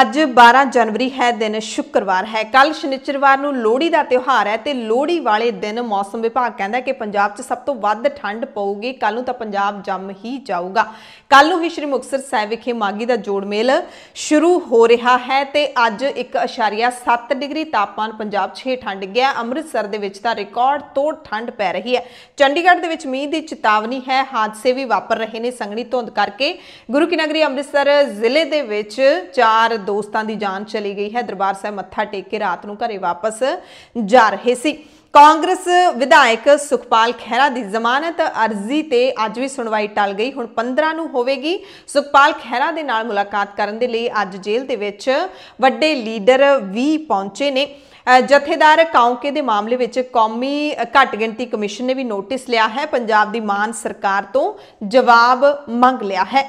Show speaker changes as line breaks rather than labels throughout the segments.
ਅੱਜ 12 ਜਨਵਰੀ ਹੈ ਦਿਨ ਸ਼ੁੱਕਰਵਾਰ ਹੈ ਕੱਲ ਸ਼ਨੀਚਰਵਾਰ ਨੂੰ ਲੋਹੜੀ ਦਾ ਤਿਉਹਾਰ ਹੈ ਤੇ ਲੋਹੜੀ ਵਾਲੇ ਦਿਨ ਮੌਸਮ ਵਿਭਾਗ ਕਹਿੰਦਾ ਕਿ ਪੰਜਾਬ 'ਚ ਸਭ ਤੋਂ ਵੱਧ ਠੰਡ ਪਊਗੀ ਕੱਲ ਨੂੰ ਤਾਂ ਪੰਜਾਬ ਜੰਮ ਹੀ ਜਾਊਗਾ ਕੱਲ ਨੂੰ ਹੀ ਸ਼੍ਰੀ ਮੁਕਤਸਰ ਸਾਹਿਬ ਵਿਖੇ ਮਾਗੀ ਦਾ ਜੋੜ ਮੇਲ ਸ਼ੁਰੂ ਹੋ ਰਿਹਾ ਹੈ ਤੇ ਅੱਜ 1.7 ਡਿਗਰੀ ਤਾਪਮਾਨ ਪੰਜਾਬ 'ਚ ਠੰਡ ਗਿਆ ਅੰਮ੍ਰਿਤਸਰ ਦੇ ਵਿੱਚ ਤਾਂ ਰਿਕਾਰਡ ਤੋੜ ਠੰਡ ਪੈ ਰਹੀ ਹੈ ਚੰਡੀਗੜ੍ਹ ਦੇ ਵਿੱਚ ਮੀਂਹ ਦੀ ਚੇਤਾਵਨੀ ਹੈ ਹਾਦਸੇ ਵੀ ਵਾਪਰ ਰਹੇ ਨੇ ਸੰਗਣੀ ਧੁੰਦ ਕਰਕੇ ਗੁਰੂ ਕੀ ਨਗਰੀ ਅੰਮ੍ਰਿਤਸਰ ਜ਼ਿਲ੍ਹੇ ਦੇ ਵਿੱਚ 4 ਦੋਸਤਾਂ ਦੀ ਜਾਨ ਚਲੀ ਗਈ ਹੈ ਦਰਬਾਰ ਸਾਹਿਬ ਮੱਥਾ ਟੇਕ ਕੇ ਰਾਤ ਨੂੰ ਘਰੇ ਵਾਪਸ ਜਾ ਰਹੇ ਸੀ ਕਾਂਗਰਸ ਵਿਧਾਇਕ ਸੁਖਪਾਲ ਖਹਿਰਾ ਦੀ ਜ਼ਮਾਨਤ ਅਰਜ਼ੀ ਤੇ ਅੱਜ ਵੀ ਸੁਣਵਾਈ ਟਲ ਗਈ ਹੁਣ 15 ਨੂੰ ਹੋਵੇਗੀ ਸੁਖਪਾਲ ਖਹਿਰਾ ਦੇ ਨਾਲ ਮੁਲਾਕਾਤ ਕਰਨ ਦੇ ਲਈ ਅੱਜ ਜੇਲ੍ਹ ਦੇ ਵਿੱਚ ਵੱਡੇ ਲੀਡਰ ਵੀ ਪਹੁੰਚੇ ਨੇ ਜਥੇਦਾਰ ਕਾਉਂਕੇ ਦੇ ਮਾਮਲੇ ਵਿੱਚ ਕੌਮੀ ਘੱਟ ਗਿਣਤੀ ਕਮਿਸ਼ਨ ਨੇ ਵੀ ਨੋਟਿਸ ਲਿਆ ਹੈ ਪੰਜਾਬ ਦੀ ਮਾਨ ਸਰਕਾਰ ਤੋਂ ਜਵਾਬ ਮੰਗ ਲਿਆ ਹੈ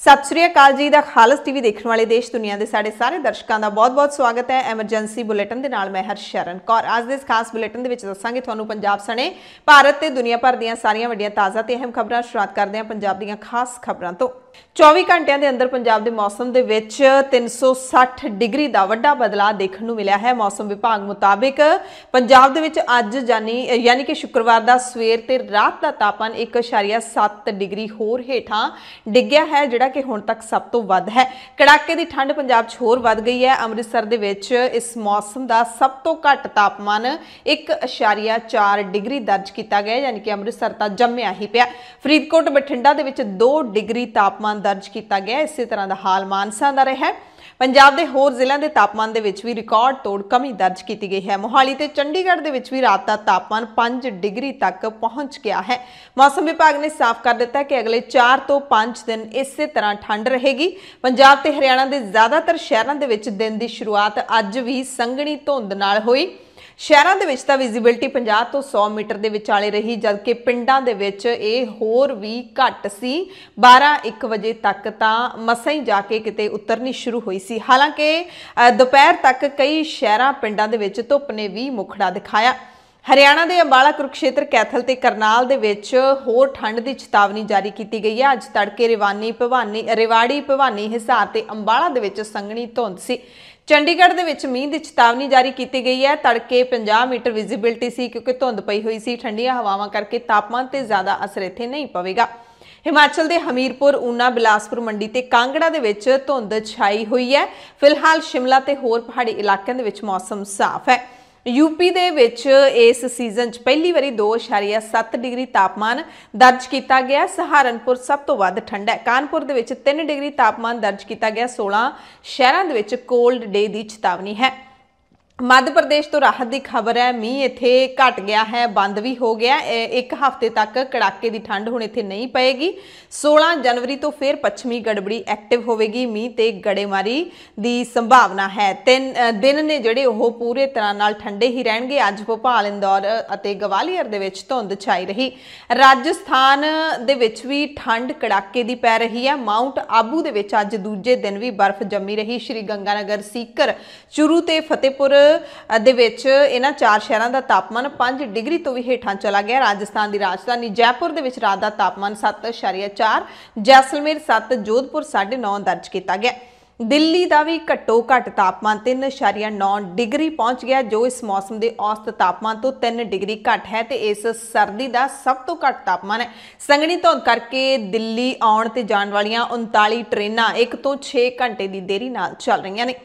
ਸਤਿ ਸ੍ਰੀ ਅਕਾਲ ਜੀ ਦਾ ਖਾਲਸ ਟੀਵੀ ਦੇਖਣ ਵਾਲੇ ਦੇਸ਼ ਦੁਨੀਆ ਦੇ ਸਾਡੇ ਸਾਰੇ ਦਰਸ਼ਕਾਂ ਦਾ ਬਹੁਤ-ਬਹੁਤ ਸਵਾਗਤ ਹੈ ਐਮਰਜੈਂਸੀ ਬੁਲੇਟਿਨ ਦੇ ਨਾਲ ਮੈਂ ਹਰਸ਼ਰਨ ਕੌਰ ਅੱਜ ਦੇ ਇਸ ਖਾਸ ਬੁਲੇਟਿਨ ਦੇ ਵਿੱਚ ਦੱਸਾਂਗੇ ਤੁਹਾਨੂੰ ਪੰਜਾਬ ਸਣੇ ਭਾਰਤ ਤੇ ਦੁਨੀਆ ਭਰ ਦੀਆਂ ਸਾਰੀਆਂ ਵੱਡੀਆਂ ਤਾਜ਼ਾ ਤੇ ਅਹਿਮ ਖਬਰਾਂ ਸ਼ੁਰੂਆਤ ਕਰਦੇ ਹਾਂ ਪੰਜਾਬ ਦੀਆਂ ਖਾਸ ਖਬਰਾਂ ਤੋਂ 24 ਘੰਟਿਆਂ ਦੇ ਅੰਦਰ ਪੰਜਾਬ ਦੇ ਮੌਸਮ ਦੇ ਵਿੱਚ 360 ਡਿਗਰੀ ਦਾ ਵੱਡਾ ਬਦਲਾਅ ਦੇਖਣ ਨੂੰ ਮਿਲਿਆ ਹੈ ਮੌਸਮ ਵਿਭਾਗ ਮੁਤਾਬਕ ਪੰਜਾਬ ਦੇ ਵਿੱਚ ਅੱਜ ਜਾਨੀ ਯਾਨੀ ਕਿ ਸ਼ੁੱਕਰਵਾਰ ਦਾ ਸਵੇਰ ਤੇ ਰਾਤ ਦਾ ਤਾਪਮਾਨ 1.7 ਡਿਗਰੀ ਹੋਰ ਹੇਠਾਂ ਡਿੱਗਿਆ ਹੈ ਜਿਹੜਾ ਕਿ ਹੁਣ ਤੱਕ ਸਭ ਤੋਂ ਵੱਧ ਹੈ ਕੜਾਕੇ ਦੀ ਠੰਡ ਪੰਜਾਬ 'ਚ ਹੋਰ ਵੱਧ ਗਈ ਹੈ ਅੰਮ੍ਰਿਤਸਰ ਦੇ ਵਿੱਚ ਇਸ ਮੌਸਮ ਦਾ ਸਭ ਤੋਂ ਘੱਟ ਤਾਪਮਾਨ 1.4 ਡਿਗਰੀ ਦਰਜ ਕੀਤਾ ਗਿਆ ਯਾਨੀ ਕਿ ਅੰਮ੍ਰਿਤਸਰ ਤਾਂ ਜੰਮਿਆ ਹੀ ਪਿਆ ਫਰੀਦਕੋਟ ਬਠਿੰਡਾ ਦੇ ਵਿੱਚ 2 ਡਿਗਰੀ ਤਾਪਮਾਨ ਤਾਪਮਾਨ ਦਰਜ ਕੀਤਾ ਗਿਆ ਇਸੇ ਤਰ੍ਹਾਂ ਦਾ ਹਾਲ ਮਾਨਸਾ ਦਾ ਰਿਹਾ ਪੰਜਾਬ ਦੇ ਹੋਰ ਜ਼ਿਲ੍ਹਿਆਂ ਦੇ ਤਾਪਮਾਨ ਦੇ ਵਿੱਚ ਵੀ ਰਿਕਾਰਡ ਤੋੜ ਕਮੀ ਦਰਜ ਕੀਤੀ ਗਈ ਹੈ ਮੋਹਾਲੀ ਤੇ ਚੰਡੀਗੜ੍ਹ ਦੇ ਵਿੱਚ ਵੀ ਰਾਤ ਦਾ ਤਾਪਮਾਨ 5 ਡਿਗਰੀ ਤੱਕ ਪਹੁੰਚ ਗਿਆ ਹੈ ਮੌਸਮ ਵਿਭਾਗ ਨੇ ਸਾਫ਼ ਕਰ ਦਿੱਤਾ ਕਿ ਅਗਲੇ 4 ਤੋਂ 5 ਦਿਨ ਇਸੇ ਤਰ੍ਹਾਂ ਠੰਡ ਰਹੇਗੀ ਪੰਜਾਬ ਤੇ ਹਰਿਆਣਾ ਦੇ ਜ਼ਿਆਦਾਤਰ ਸ਼ਹਿਰਾਂ ਦੇ ਵਿੱਚ ਦਿਨ ਦੀ ਸ਼ੁਰੂਆਤ ਅੱਜ ਵੀ ਸੰਘਣੀ ਧੁੰਦ ਨਾਲ ਹੋਈ ਸ਼ਹਿਰਾਂ ਦੇ ਵਿੱਚ ਤਾਂ ਵਿਜ਼ਿਬਿਲਟੀ 50 ਤੋਂ 100 ਮੀਟਰ ਦੇ ਵਿਚਾਲੇ ਰਹੀ ਜਦਕਿ ਪਿੰਡਾਂ ਦੇ ਵਿੱਚ ਇਹ ਹੋਰ ਵੀ ਘੱਟ ਸੀ 12-1 ਵਜੇ ਤੱਕ ਤਾਂ ਮਸਾਂ ਹੀ ਜਾ ਕੇ ਕਿਤੇ ਉਤਰਨੀ ਸ਼ੁਰੂ ਹੋਈ ਸੀ ਹਾਲਾਂਕਿ ਦੁਪਹਿਰ ਤੱਕ ਕਈ ਸ਼ਹਿਰਾਂ ਪਿੰਡਾਂ ਦੇ ਵਿੱਚ ਧੁੱਪ ਨੇ ਵੀ ਮੁਖੜਾ ਦਿਖਾਇਆ ਹਰਿਆਣਾ ਦੇ ਅੰਬਾਲਾ ਕੁਰਕਸ਼ੇਤਰ ਕੈਥਲ ਤੇ ਕਰਨਾਲ ਦੇ ਵਿੱਚ ਹੋਰ ਠੰਡ ਦੀ ਚੇਤਾਵਨੀ ਜਾਰੀ ਕੀਤੀ ਗਈ ਹੈ ਅੱਜ ਤੜਕੇ ਰਿਵਾਨੀ ਭਵਾਨੀ ਰਿਵਾੜੀ ਭਵਾਨੀ ਹਿਸਾਰ ਤੇ ਅੰਬਾਲਾ ਦੇ ਵਿੱਚ ਸੰਘਣੀ ਧੁੰਦ ਸੀ ਚੰਡੀਗੜ੍ਹ ਦੇ ਵਿੱਚ ਮੀਂਹ ਦੀ ਚੇਤਾਵਨੀ ਜਾਰੀ ਕੀਤੀ ਗਈ ਹੈ ਤੜਕੇ 50 ਮੀਟਰ ਵਿਜ਼ਿਬਿਲਟੀ ਸੀ ਕਿਉਂਕਿ ਧੁੰਦ ਪਈ ਹੋਈ ਸੀ ਠੰਡੀਆਂ ਹਵਾਵਾਂ ਕਰਕੇ ਤਾਪਮਾਨ ਤੇ ਜ਼ਿਆਦਾ ਅਸਰ ਇੱਥੇ ਨਹੀਂ ਪਵੇਗਾ ਹਿਮਾਚਲ ਦੇ ਹਮੀਰਪੁਰ ਊਨਾ ਬਿਲਾਸਪੁਰ ਮੰਡੀ ਤੇ ਕਾਂਗੜਾ ਦੇ ਵਿੱਚ ਧੁੰਦ ਛਾਈ ਹੋਈ ਹੈ ਫਿਲਹਾਲ ਸ਼ਿਮਲਾ ਤੇ ਹੋਰ ਪਹਾੜੀ ਇਲਾਕਿਆਂ ਦੇ ਵਿੱਚ ਮੌਸਮ ਸਾਫ਼ ਹੈ ਯੂਪੀ ਦੇ ਵਿੱਚ ਇਸ ਸੀਜ਼ਨ 'ਚ ਪਹਿਲੀ ਵਾਰੀ 2.7 ਡਿਗਰੀ ਤਾਪਮਾਨ ਦਰਜ ਕੀਤਾ ਗਿਆ ਸਹਾਰਨਪੁਰ ਸਭ ਤੋਂ ਵੱਧ ਠੰਡਾ ਹੈ ਕਾਨਪੁਰ ਦੇ ਵਿੱਚ 3 ਡਿਗਰੀ ਤਾਪਮਾਨ ਦਰਜ ਕੀਤਾ ਗਿਆ 16 ਸ਼ਹਿਰਾਂ ਦੇ ਵਿੱਚ ਕੋਲਡ ਡੇ ਦੀ ਚੇਤਾਵਨੀ ਹੈ ਮੱਧ ਪ੍ਰਦੇਸ਼ ਤੋਂ ਰਾਹਤ ਦੀ ਖਬਰ ਹੈ ਮੀਂਹ ਇੱਥੇ ਘਟ ਗਿਆ ਹੈ ਬੰਦ ਵੀ ਹੋ ਗਿਆ ਇੱਕ ਹਫ਼ਤੇ ਤੱਕ ਕੜਾਕੇ ਦੀ ਠੰਡ ਹੁਣ ਇੱਥੇ ਨਹੀਂ ਪਏਗੀ 16 ਜਨਵਰੀ ਤੋਂ ਫਿਰ ਪੱਛਮੀ ਗੜਬੜੀ ਐਕਟਿਵ ਹੋਵੇਗੀ ਮੀਂਹ ਤੇ ਗੜੇਮਾਰੀ ਦੀ ਸੰਭਾਵਨਾ ਹੈ ਤਿੰਨ ਦਿਨ ਨੇ ਜਿਹੜੇ ਉਹ ਪੂਰੇ ਤਰ੍ਹਾਂ ਨਾਲ ਠੰਡੇ ਹੀ ਰਹਿਣਗੇ ਅੱਜ ਭੋਪਾਲ ਇੰਦੌਰ ਅਤੇ ਗਵਾਲੀਅਰ ਦੇ ਵਿੱਚ ਧੁੰਦ ਛਾਈ ਰਹੀ ਰਾਜਸਥਾਨ ਦੇ ਵਿੱਚ ਵੀ ਠੰਡ ਕੜਾਕੇ ਦੀ ਪੈ ਰਹੀ ਹੈ ਮਾਉਂਟ ਆਬੂ ਦੇ ਵਿੱਚ ਅੱਜ ਦੂਜੇ ਦਿਨ ਵੀ ਬਰਫ਼ ਜੰਮੀ ਰਹੀ ਸ਼੍ਰੀ ਗੰਗਾਨਗਰ ਸੀਕਰ ਚੁਰੂ ਤੇ ਫਤਿਹਪੁਰ ਦੇ ਵਿੱਚ ਇਹਨਾਂ ਚਾਰ ਸ਼ਹਿਰਾਂ ਦਾ ਤਾਪਮਾਨ 5 ਡਿਗਰੀ ਤੋਂ ਵੀ ਹੇਠਾਂ ਚਲਾ ਗਿਆ ਰਾਜਸਥਾਨ ਦੀ ਰਾਜਧਾਨੀ ਜੈਪੁਰ ਦੇ ਵਿੱਚ ਰਾਤ ਦਾ ਤਾਪਮਾਨ 7.4 ਜੈਸਲਮੇਰ 7 ਜੋਧਪੁਰ 9.5 ਦਰਜ ਕੀਤਾ ਗਿਆ ਦਿੱਲੀ ਦਾ ਵੀ ਘੱਟੋ ਘੱਟ ਤਾਪਮਾਨ 3.9 ਡਿਗਰੀ ਪਹੁੰਚ ਗਿਆ ਜੋ ਇਸ ਮੌਸਮ ਦੇ ਔਸਤ ਤਾਪਮਾਨ ਤੋਂ 3 ਡਿਗਰੀ ਘੱਟ ਹੈ ਤੇ ਇਸ ਸਰਦੀ ਦਾ ਸਭ ਤੋਂ ਘੱਟ ਤਾਪਮਾਨ ਹੈ ਸੰਗਣੀ ਧੁੰਦ ਕਰਕੇ ਦਿੱਲੀ ਆਉਣ ਤੇ ਜਾਣ ਵਾਲੀਆਂ 39 ਟ੍ਰੇਨਾਂ 1 ਤੋਂ 6 ਘੰਟੇ ਦੀ ਦੇਰੀ ਨਾਲ ਚੱਲ ਰਹੀਆਂ ਨੇ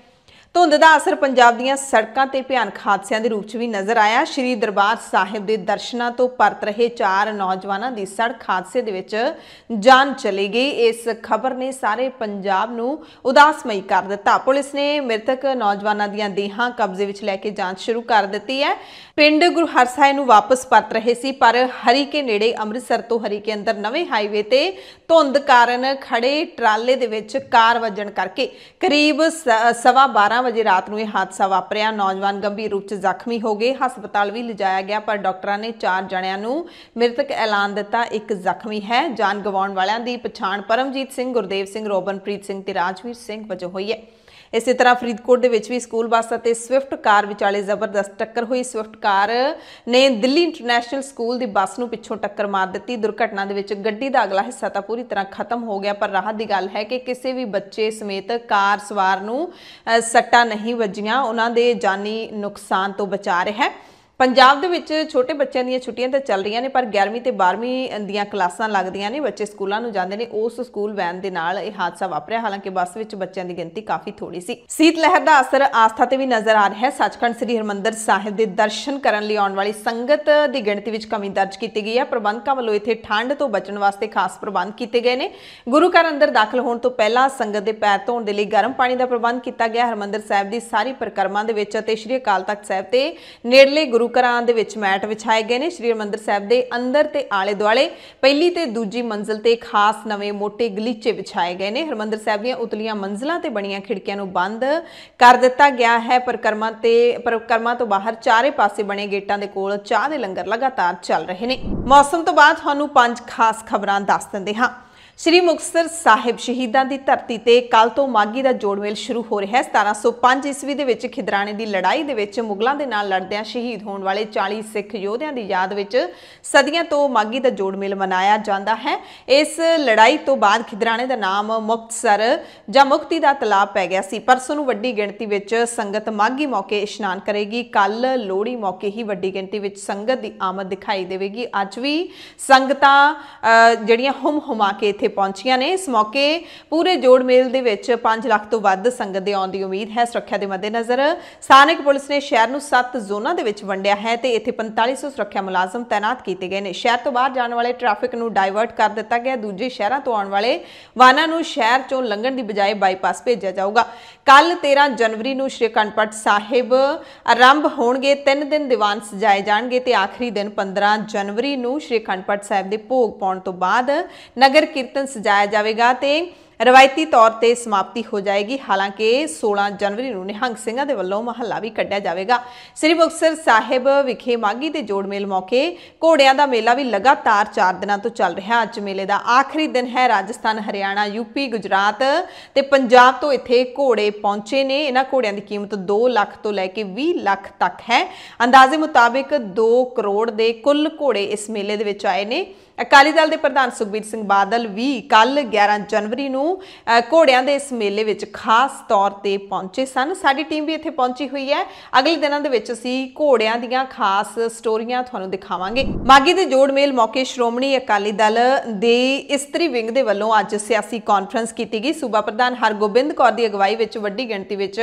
ਧੁੰਦ ਦਾ ਅਸਰ ਪੰਜਾਬ ਦੀਆਂ ਸੜਕਾਂ ਤੇ ਭਿਆਨਕ ਹਾਦਸਿਆਂ ਦੇ ਰੂਪ 'ਚ ਵੀ ਨਜ਼ਰ ਆਇਆ ਸ਼੍ਰੀ ਦਰਬਾਰ ਸਾਹਿਬ ਦੇ ਦਰਸ਼ਨਾਂ ਤੋਂ ਪਰਤ ਰਹੇ ਚਾਰ ਨੌਜਵਾਨਾਂ ਦੀ ਸੜਕ ਹਾਦਸੇ ਦੇ ਵਿੱਚ ਜਾਨ ਚਲੀ ਗਈ ਇਸ ਖਬਰ ਨੇ ਸਾਰੇ ਪੰਜਾਬ ਨੂੰ ਉਦਾਸਮਈ ਕਰ ਦਿੱਤਾ ਪੁਲਿਸ ਨੇ ਮ੍ਰਿਤਕ ਨੌਜਵਾਨਾਂ ਦੀਆਂ ਦੇਹਾਂ ਕਬਜ਼ੇ ਵਿੱਚ ਲੈ ਕੇ ਜਾਂਚ ਸ਼ੁਰੂ ਕਰ ਦਿੱਤੀ ਹੈ ਪਿੰਡ ਗੁਰੂ ਹਰਸਾਏ ਨੂੰ ਵਾਪਸ ਪਰਤ ਰਹੇ ਸੀ ਪਰ ਹਰੀਕੇ ਨੇੜੇ ਅੰਮ੍ਰਿਤਸਰ ਤੋਂ ਹਰੀਕੇ ਅੰਦਰ ਨਵੇਂ ਹਾਈਵੇ ਤੇ ਧੁੰਦ ਕਾਰਨ ਖੜੇ ਟਰਾਲੇ ਦੇ ਵਿੱਚ ਕਾਰ ਵੱਜਣ ਕਰਕੇ ਕਰੀਬ 12 ਵਜੇ ਰਾਤ ਨੂੰ ਇਹ ਹਾਦਸਾ ਵਾਪਰਿਆ ਨੌਜਵਾਨ ਗੰਭੀਰ ਰੂਪ 'ਚ ਜ਼ਖਮੀ ਹੋ ਗਏ ਹਸਪਤਾਲ ਵੀ ਲਿਜਾਇਆ ਗਿਆ ਪਰ ਡਾਕਟਰਾਂ ਨੇ ਚਾਰ ਜਣਿਆਂ ਨੂੰ ਮ੍ਰਿਤਕ ਐਲਾਨ ਦਿੱਤਾ ਇੱਕ ਜ਼ਖਮੀ ਹੈ ਜਾਨ ਗਵਾਉਣ ਵਾਲਿਆਂ ਦੀ ਪਛਾਣ ਪਰਮਜੀਤ ਸਿੰਘ ਗੁਰਦੇਵ ਸਿੰਘ ਰੋਬਨਪ੍ਰੀਤ ਸਿੰਘ ਤੇ ਰਾਜਵੀਰ ਸਿੰਘ ਵਜੋਂ ਹੋਈ ਹੈ ਇਸੇ ਤਰ੍ਹਾਂ ਫਰੀਦਕੋਟ ਦੇ ਵਿੱਚ ਵੀ ਸਕੂਲ ਬੱਸ ਅਤੇ ਸਵਿਫਟ ਕਾਰ ਵਿਚਾਲੇ ਜ਼ਬਰਦਸਤ ਟੱਕਰ ਹੋਈ ਸਵਿਫਟ ਕਾਰ ਨੇ ਦਿੱਲੀ ਇੰਟਰਨੈਸ਼ਨਲ ਸਕੂਲ ਦੀ ਬੱਸ ਨੂੰ ਪਿੱਛੋਂ ਟੱਕਰ ਮਾਰ ਦਿੱਤੀ ਦੁਰਘਟਨਾ ਦੇ ਵਿੱਚ ਗੱਡੀ ਦਾ ਅਗਲਾ ਹਿੱਸਾ ਤਾਂ ਪੂਰੀ ਤਰ੍ਹਾਂ ਖਤਮ ਹੋ ਗਿਆ ਪਰ ਰਾਹਤ ਦੀ ਗੱਲ ਹੈ ਕਿ ਕਿਸੇ ਵੀ ਬੱਚੇ ਸਮੇਤ ਕਾਰ ਸਵਾਰ ਨੂੰ ਸੱਟਾਂ ਨਹੀਂ ਵੱਜੀਆਂ ਉਹਨਾਂ ਦੇ ਜਾਨੀ ਨੁਕਸਾਨ ਤੋਂ ਬਚਾ ਰਿਹਾ ਹੈ ਪੰਜਾਬ ਦੇ ਵਿੱਚ ਛੋਟੇ ਬੱਚਿਆਂ ਦੀਆਂ ਛੁੱਟੀਆਂ ਤਾਂ ਚੱਲ ਰਹੀਆਂ ਨੇ ਪਰ 11ਵੀਂ ਤੇ 12ਵੀਂ ਦੀਆਂ ਕਲਾਸਾਂ ਲੱਗਦੀਆਂ ਨੇ ਬੱਚੇ ਸਕੂਲਾਂ ਨੂੰ ਜਾਂਦੇ ਨੇ ਉਸ ਸਕੂਲ ਵੈਨ ਦੇ ਨਾਲ ਇਹ ਹਾਦਸਾ ਵਾਪਰਿਆ ਹਾਲਾਂਕਿ ਬੱਸ ਵਿੱਚ ਬੱਚਿਆਂ ਦੀ ਗਿਣਤੀ ਕਾਫੀ ਥੋੜੀ ਸੀ ਸੀਤ ਲਹਿਰ ਦਾ ਅਸਰ ਆਸਥਾ ਤੇ ਵੀ ਨਜ਼ਰ ਆ ਰਿਹਾ ਹੈ ਸੱਚਖੰਡ ਸ੍ਰੀ ਹਰਮੰਦਰ ਸਾਹਿਬ ਦੇ ਦਰਸ਼ਨ ਕਰਨ ਲਈ ਆਉਣ ਵਾਲੀ ਸੰਗਤ ਦੀ ਗਿਣਤੀ ਵਿੱਚ ਕਮੀ ਦਰਜ ਕੀਤੀ ਗਈ ਹੈ ਪ੍ਰਬੰਧਕਾਂ ਵੱਲੋਂ ਇੱਥੇ ਠੰਡ ਤੋਂ ਬਚਣ ਵਾਸਤੇ ਖਾਸ ਪ੍ਰਬੰਧ ਕੀਤੇ ਗਏ ਨੇ ਗੁਰੂ ਘਰ ਅੰਦਰ ਦਾਖਲ ਹੋਣ ਤੋਂ ਪਹਿਲਾਂ ਸੰਗਤ ਦੇ ਪੈਰ ਧੋਣ ਦੇ ਲਈ ਗਰਮ ਪਾਣੀ ਦਾ ਪ੍ਰਬੰਧ ਕੀਤਾ ਗਿਆ ਹਰਮੰਦਰ ਸਾਹਿਬ ਦੀ ਸਾਰੀ ਪ੍ਰਕਰਮਾਂ ਦੇ ਵਿੱਚ ਅਤੇ ਸ਼੍ਰੀ ਅਕਾਲ ਤਖਤ ਸਾਹਿਬ ਤੇ ਨੇੜਲੇ ਗੁਰੂ ਗੁਰੂ ਘਰਾਂ ਦੇ ਵਿੱਚ ਮੈਟ ਵਿਛਾਏ ਗਏ ਨੇ ਸ਼੍ਰੀ ਮੰਦਰ ਸਾਹਿਬ ਦੇ ਅੰਦਰ ਤੇ ਆਲੇ ਦੁਆਲੇ ਪਹਿਲੀ ਤੇ ਦੂਜੀ ਮੰਜ਼ਲ ਤੇ ਖਾਸ ਨਵੇਂ ਮੋٹے ਗਲੀਚੇ ਵਿਛਾਏ ਗਏ ਨੇ ਹਰਮੰਦਰ ਸਾਹਿਬ ਦੀਆਂ ਉਤਲੀਆਂ ਮੰਜ਼ਲਾਂ ਤੇ ਬਣੀਆਂ ਖਿੜਕੀਆਂ ਨੂੰ ਬੰਦ ਕਰ ਦਿੱਤਾ ਗਿਆ ਹੈ ਪਰਕਰਮਾ ਤੇ ਪਰਕਰਮਾ ਤੋਂ ਬਾਹਰ ਚਾਰੇ ਪਾਸੇ ਬਣੇ ਗੇਟਾਂ ਦੇ ਕੋਲ ਚਾਹ ਦੇ ਲੰਗਰ ਲਗਾਤਾਰ ਚੱਲ ਰਹੇ ਨੇ ਮੌਸਮ ਤੋਂ ਬਾਅਦ ਤੁਹਾਨੂੰ ਪੰਜ ਖਾਸ ਖਬਰਾਂ ਦੱਸ ਦਿੰਦੇ ਹਾਂ ਸ਼੍ਰੀ ਮੁਕਤਸਰ ਸਾਹਿਬ ਸ਼ਹੀਦਾਂ ਦੀ ਧਰਤੀ ਤੇ ਕੱਲ ਤੋਂ ਮਾਗੀ ਦਾ ਜੋੜ ਮੇਲ ਸ਼ੁਰੂ ਹੋ ਰਿਹਾ ਹੈ 1705 ਈਸਵੀ ਦੇ ਵਿੱਚ ਖਿਦਰਾਣੇ ਦੀ ਲੜਾਈ ਦੇ ਵਿੱਚ ਮੁਗਲਾਂ ਦੇ ਨਾਲ ਲੜਦਿਆਂ ਸ਼ਹੀਦ ਹੋਣ ਵਾਲੇ 40 ਸਿੱਖ ਯੋਧਿਆਂ ਦੀ ਯਾਦ ਵਿੱਚ ਸਦੀਆਂ ਤੋਂ ਮਾਗੀ ਦਾ ਜੋੜ ਮੇਲ ਮਨਾਇਆ ਜਾਂਦਾ ਹੈ ਇਸ ਲੜਾਈ ਤੋਂ ਬਾਅਦ ਖਿਦਰਾਣੇ ਦਾ ਨਾਮ ਮੁਕਤਸਰ ਜਾਂ ਮੁਕਤੀ ਦਾ ਤਲਾਬ ਪੈ ਗਿਆ ਸੀ ਪਰਸੋਂ ਨੂੰ ਵੱਡੀ ਗਿਣਤੀ ਵਿੱਚ ਸੰਗਤ ਮਾਗੀ ਮੌਕੇ ਇਸ਼ਨਾਨ ਕਰੇਗੀ ਕੱਲ ਲੋਹੜੀ ਮੌਕੇ ਹੀ ਵੱਡੀ ਗਿਣਤੀ ਵਿੱਚ ਸੰਗਤ ਦੀ ਆਮਦ ਦਿਖਾਈ ਦੇਵੇਗੀ ਅੱਜ ਵੀ ਸੰਗਤਾਂ ਜਿਹੜੀਆਂ ਹੁਮ ਹੁਮਾ ਕੇ ਇੱਥੇ ਵਿਖੇ ਪਹੁੰਚੀਆਂ ਨੇ ਇਸ ਮੌਕੇ ਪੂਰੇ ਜੋੜ ਮੇਲ ਦੇ ਵਿੱਚ 5 ਲੱਖ ਤੋਂ ਵੱਧ ਸੰਗਤ ਦੇ ਆਉਣ ਦੀ ਉਮੀਦ ਹੈ ਸੁਰੱਖਿਆ ਦੇ ਮੱਦੇਨਜ਼ਰ ਸਥਾਨਕ ਪੁਲਿਸ ਨੇ ਸ਼ਹਿਰ ਨੂੰ 7 ਜ਼ੋਨਾਂ ਦੇ ਵਿੱਚ ਵੰਡਿਆ ਹੈ ਤੇ ਇੱਥੇ 4500 ਸੁਰੱਖਿਆ ਮੁਲਾਜ਼ਮ ਤਾਇਨਾਤ ਕੀਤੇ ਗਏ ਨੇ ਸ਼ਹਿਰ ਤੋਂ ਬਾਹਰ ਜਾਣ ਵਾਲੇ ਟ੍ਰੈਫਿਕ ਨੂੰ ਡਾਇਵਰਟ ਕਰ ਦਿੱਤਾ ਗਿਆ ਦੂਜੇ ਸ਼ਹਿਰਾਂ ਤੋਂ ਆਉਣ ਵਾਲੇ ਵਾਹਨਾਂ ਨੂੰ ਸ਼ਹਿਰ ਚੋਂ ਲੰਘਣ ਦੀ ਬਜਾਏ ਬਾਈਪਾਸ ਭੇਜਿਆ ਜਾਊਗਾ ਕੱਲ 13 ਜਨਵਰੀ ਨੂੰ ਸ਼੍ਰੀ ਕੰਪਟ ਸਾਹਿਬ ਆਰੰਭ ਹੋਣਗੇ 3 ਦਿਨ ਦੀਵਾਨ ਸਜਾਏ ਜਾਣਗੇ ਤੇ ਆਖਰੀ ਦਿਨ 15 ਜਨਵਰੀ ਨੂੰ ਸ਼੍ਰੀ ਕੰਪਟ ਸਾਹਿਬ ਦੇ ਭੋਗ ਪਾਉਣ ਤੋਂ ਬਾਅਦ ਨਗਰ ਕੀਰਤਨ ਕੀਰਤਨ ਸਜਾਇਆ ਜਾਵੇਗਾ ਤੇ ਰਵਾਇਤੀ ਤੌਰ ਤੇ ਸਮਾਪਤੀ ਹੋ ਜਾਏਗੀ ਹਾਲਾਂਕਿ 16 ਜਨਵਰੀ ਨੂੰ ਨਿਹੰਗ ਸਿੰਘਾਂ ਦੇ ਵੱਲੋਂ ਮਹੱਲਾ ਵੀ ਕੱਢਿਆ ਜਾਵੇਗਾ ਸ੍ਰੀ ਮੁਕਤਸਰ ਸਾਹਿਬ ਵਿਖੇ ਮਾਗੀ ਦੇ ਜੋੜ ਮੇਲ ਮੌਕੇ ਘੋੜਿਆਂ ਦਾ ਮੇਲਾ ਵੀ ਲਗਾਤਾਰ 4 ਦਿਨਾਂ ਤੋਂ ਚੱਲ ਰਿਹਾ ਅੱਜ ਮੇਲੇ ਦਾ ਆਖਰੀ ਦਿਨ ਹੈ ਰਾਜਸਥਾਨ ਹਰਿਆਣਾ ਯੂਪੀ ਗੁਜਰਾਤ ਤੇ ਪੰਜਾਬ ਤੋਂ ਇੱਥੇ ਘੋੜੇ ਪਹੁੰਚੇ ਨੇ ਇਹਨਾਂ ਘੋੜਿਆਂ ਦੀ ਕੀਮਤ 2 ਲੱਖ ਤੋਂ ਲੈ ਕੇ 20 ਲੱਖ ਤੱਕ ਹੈ ਅੰਦਾਜ਼ੇ ਮੁਤਾਬਿਕ 2 ਕਰੋੜ ਦੇ ਕੁੱਲ ਘੋੜੇ ਇਸ ਮੇਲੇ ਦੇ ਵਿੱਚ ਆਏ ਨੇ ਅਕਾਲੀ ਦਲ ਦੇ ਪ੍ਰਧਾਨ ਸੁਖਬੀਰ ਸਿੰਘ ਬਾਦਲ ਵੀ ਕੱਲ 11 ਜਨਵਰੀ ਨੂੰ ਨੂੰ ਘੋੜਿਆਂ ਦੇ ਇਸ ਮੇਲੇ ਵਿੱਚ ਖਾਸ ਤੌਰ ਤੇ ਪਹੁੰਚੇ ਸਨ ਸਾਡੀ ਟੀਮ ਵੀ ਇੱਥੇ ਪਹੁੰਚੀ ਹੋਈ ਹੈ ਅਗਲੇ ਦਿਨਾਂ ਦੇ ਵਿੱਚ ਅਸੀਂ ਘੋੜਿਆਂ ਦੀਆਂ ਖਾਸ ਸਟੋਰੀਆਂ ਤੁਹਾਨੂੰ ਦਿਖਾਵਾਂਗੇ ਮਾਗੀ ਦੇ ਜੋੜ ਮੇਲ ਮੌਕੇ ਸ਼੍ਰੋਮਣੀ ਅਕਾਲੀ ਦਲ ਦੇ ਇਸਤਰੀ ਵਿੰਗ ਦੇ ਵੱਲੋਂ ਅੱਜ ਸਿਆਸੀ ਕਾਨਫਰੰਸ ਕੀਤੀ ਗਈ ਸੂਬਾ ਪ੍ਰਧਾਨ ਹਰਗੋਬਿੰਦ ਕੌਰ ਦੀ ਅਗਵਾਈ ਵਿੱਚ ਵੱਡੀ ਗਿਣਤੀ ਵਿੱਚ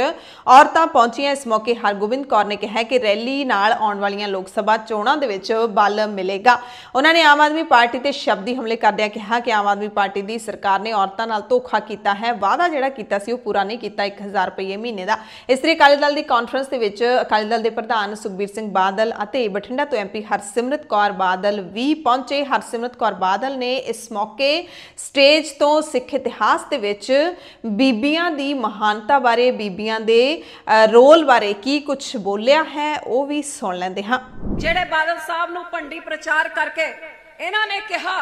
ਔਰਤਾਂ ਪਹੁੰਚੀਆਂ ਇਸ ਮੌਕੇ ਹਰਗੋਬਿੰਦ ਕੌਰ ਨੇ ਕਿਹਾ ਕਿ ਰੈਲੀ ਨਾਲ ਆਉਣ ਵਾਲੀਆਂ ਲੋਕ ਸਭਾ ਚੋਣਾਂ ਦੇ ਵਿੱਚ ਬਲ ਮਿਲੇਗਾ ਉਹਨਾਂ ਨੇ ਆਮ ਆਦਮੀ ਪਾਰਟੀ ਤੇ ਸ਼ਬਦੀ ਹਮਲੇ ਕਰਦਿਆਂ ਕਿਹਾ ਕਿ ਆਮ ਆਦਮੀ ਪਾਰਟੀ ਦੀ ਸਰਕਾਰ ਨੇ ਔਰਤਾਂ ਨਾਲ ਧੋਖਾ ਕੀਤਾ ਹੈ ਵਾਅਦਾ ਜਿਹੜਾ ਕੀਤਾ ਸੀ ਉਹ ਪੂਰਾ ਨਹੀਂ ਕੀਤਾ 1000 ਰੁਪਏ ਮਹੀਨੇ ਦਾ ਇਸ ਤਰੀਕੇ ਅਕਾਲੀ ਦਲ ਦੀ ਕਾਨਫਰੰਸ ਦੇ ਵਿੱਚ ਅਕਾਲੀ ਦਲ ਦੇ ਪ੍ਰਧਾਨ ਸੁਖਬੀਰ ਸਿੰਘ ਬਾਦਲ ਅਤੇ ਬਠਿੰਡਾ ਤੋਂ ਐਮਪੀ ਹਰਸਿਮਰਤ ਕੌਰ ਬਾਦਲ ਵੀ ਪਹੁੰਚੇ ਹਰਸਿਮਰਤ ਕੌਰ ਬਾਦਲ ਨੇ ਇਸ ਮੌਕੇ ਸਟੇਜ ਤੋਂ ਸਿੱਖ ਇਤਿਹਾਸ ਦੇ ਵਿੱਚ ਬੀਬੀਆਂ ਦੀ ਮਹਾਨਤਾ ਬਾਰੇ ਬੀਬੀਆਂ ਦੇ ਰੋਲ ਬਾਰੇ ਕੀ ਕੁਝ ਬੋਲਿਆ ਹੈ ਉਹ ਵੀ ਸੁਣ ਲੈਂਦੇ ਹਾਂ ਜਿਹੜੇ ਬਾਦਲ ਸਾਹਿਬ ਨੂੰ ਭੰਡੀ ਪ੍ਰਚਾਰ ਕਰਕੇ ਇਹਨਾਂ ਨੇ ਕਿਹਾ